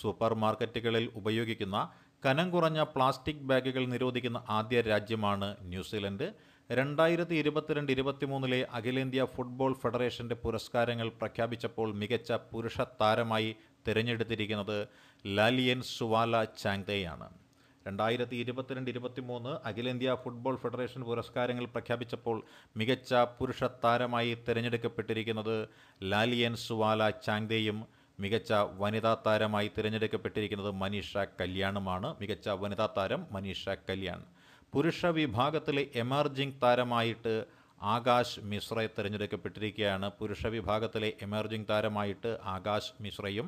സൂപ്പർ മാർക്കറ്റുകളിൽ ഉപയോഗിക്കുന്ന കനം കുറഞ്ഞ പ്ലാസ്റ്റിക് ബാഗുകൾ നിരോധിക്കുന്ന ആദ്യ രാജ്യമാണ് ന്യൂസിലൻഡ് രണ്ടായിരത്തി ഇരുപത്തിരണ്ട് ഇരുപത്തിമൂന്നിലെ അഖിലേന്ത്യാ ഫുട്ബോൾ ഫെഡറേഷന്റെ പുരസ്കാരങ്ങൾ പ്രഖ്യാപിച്ചപ്പോൾ മികച്ച പുരുഷ താരമായി തിരഞ്ഞെടുത്തിരിക്കുന്നത് ലാലിയൻ സുവാല ചാങ്തയാണ് രണ്ടായിരത്തി ഇരുപത്തിരണ്ട് ഇരുപത്തിമൂന്ന് അഖിലേന്ത്യാ ഫുട്ബോൾ ഫെഡറേഷൻ പുരസ്കാരങ്ങൾ പ്രഖ്യാപിച്ചപ്പോൾ മികച്ച പുരുഷ താരമായി തിരഞ്ഞെടുക്കപ്പെട്ടിരിക്കുന്നത് ലാലിയൻ സുവാല ചാങ്തയും മികച്ച വനിതാ താരമായി തിരഞ്ഞെടുക്കപ്പെട്ടിരിക്കുന്നത് മനീഷ കല്യാണുമാണ് മികച്ച വനിതാ താരം മനീഷ കല്യാൺ പുരുഷ വിഭാഗത്തിലെ എമർജിംഗ് താരമായിട്ട് ആകാശ് മിശ്രയെ തിരഞ്ഞെടുക്കപ്പെട്ടിരിക്കുകയാണ് പുരുഷ വിഭാഗത്തിലെ എമർജിംഗ് താരമായിട്ട് ആകാശ് മിശ്രയും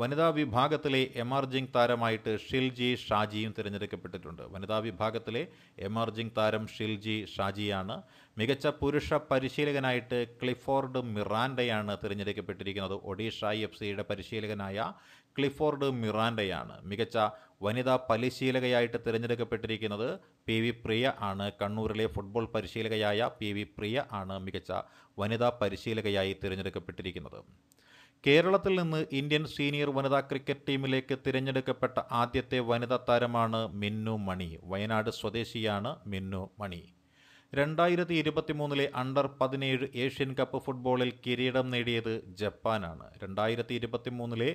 വനിതാ വിഭാഗത്തിലെ എമർജിംഗ് താരമായിട്ട് ഷിൽജി ഷാജിയും തിരഞ്ഞെടുക്കപ്പെട്ടിട്ടുണ്ട് വനിതാ വിഭാഗത്തിലെ എമർജിംഗ് താരം ഷിൽജി ഷാജിയാണ് മികച്ച പുരുഷ പരിശീലകനായിട്ട് ക്ലിഫോർഡ് മിറാൻഡയാണ് തിരഞ്ഞെടുക്കപ്പെട്ടിരിക്കുന്നത് ഒഡീഷ എഫ് സിയുടെ പരിശീലകനായ ക്ലിഫോർഡ് മിറാൻഡയാണ് മികച്ച വനിതാ പരിശീലകയായിട്ട് തിരഞ്ഞെടുക്കപ്പെട്ടിരിക്കുന്നത് പി വി പ്രിയ ആണ് കണ്ണൂരിലെ ഫുട്ബോൾ പരിശീലകയായ പി വി പ്രിയ ആണ് മികച്ച വനിതാ പരിശീലകയായി തിരഞ്ഞെടുക്കപ്പെട്ടിരിക്കുന്നത് കേരളത്തിൽ നിന്ന് ഇന്ത്യൻ സീനിയർ വനിതാ ക്രിക്കറ്റ് ടീമിലേക്ക് തിരഞ്ഞെടുക്കപ്പെട്ട ആദ്യത്തെ വനിതാ താരമാണ് മിന്നു മണി വയനാട് സ്വദേശിയാണ് മിന്നു മണി രണ്ടായിരത്തി ഇരുപത്തി മൂന്നിലെ അണ്ടർ പതിനേഴ് ഏഷ്യൻ കപ്പ് ഫുട്ബോളിൽ കിരീടം നേടിയത് ജപ്പാനാണ് രണ്ടായിരത്തി ഇരുപത്തി മൂന്നിലെ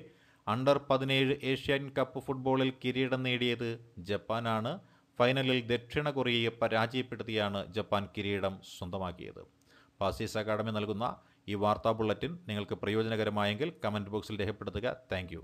അണ്ടർ പതിനേഴ് ഏഷ്യൻ കപ്പ് ഫുട്ബോളിൽ കിരീടം നേടിയത് ജപ്പാനാണ് ഫൈനലിൽ ദക്ഷിണ കൊറിയയെ പരാജയപ്പെടുത്തിയാണ് ജപ്പാൻ കിരീടം സ്വന്തമാക്കിയത് പാസീസ് അക്കാഡമി നൽകുന്ന ഈ വാർത്താ ബുള്ളറ്റിൻ നിങ്ങൾക്ക് പ്രയോജനകരമായെങ്കിൽ കമൻറ്റ് ബോക്സിൽ രേഖപ്പെടുത്തുക താങ്ക്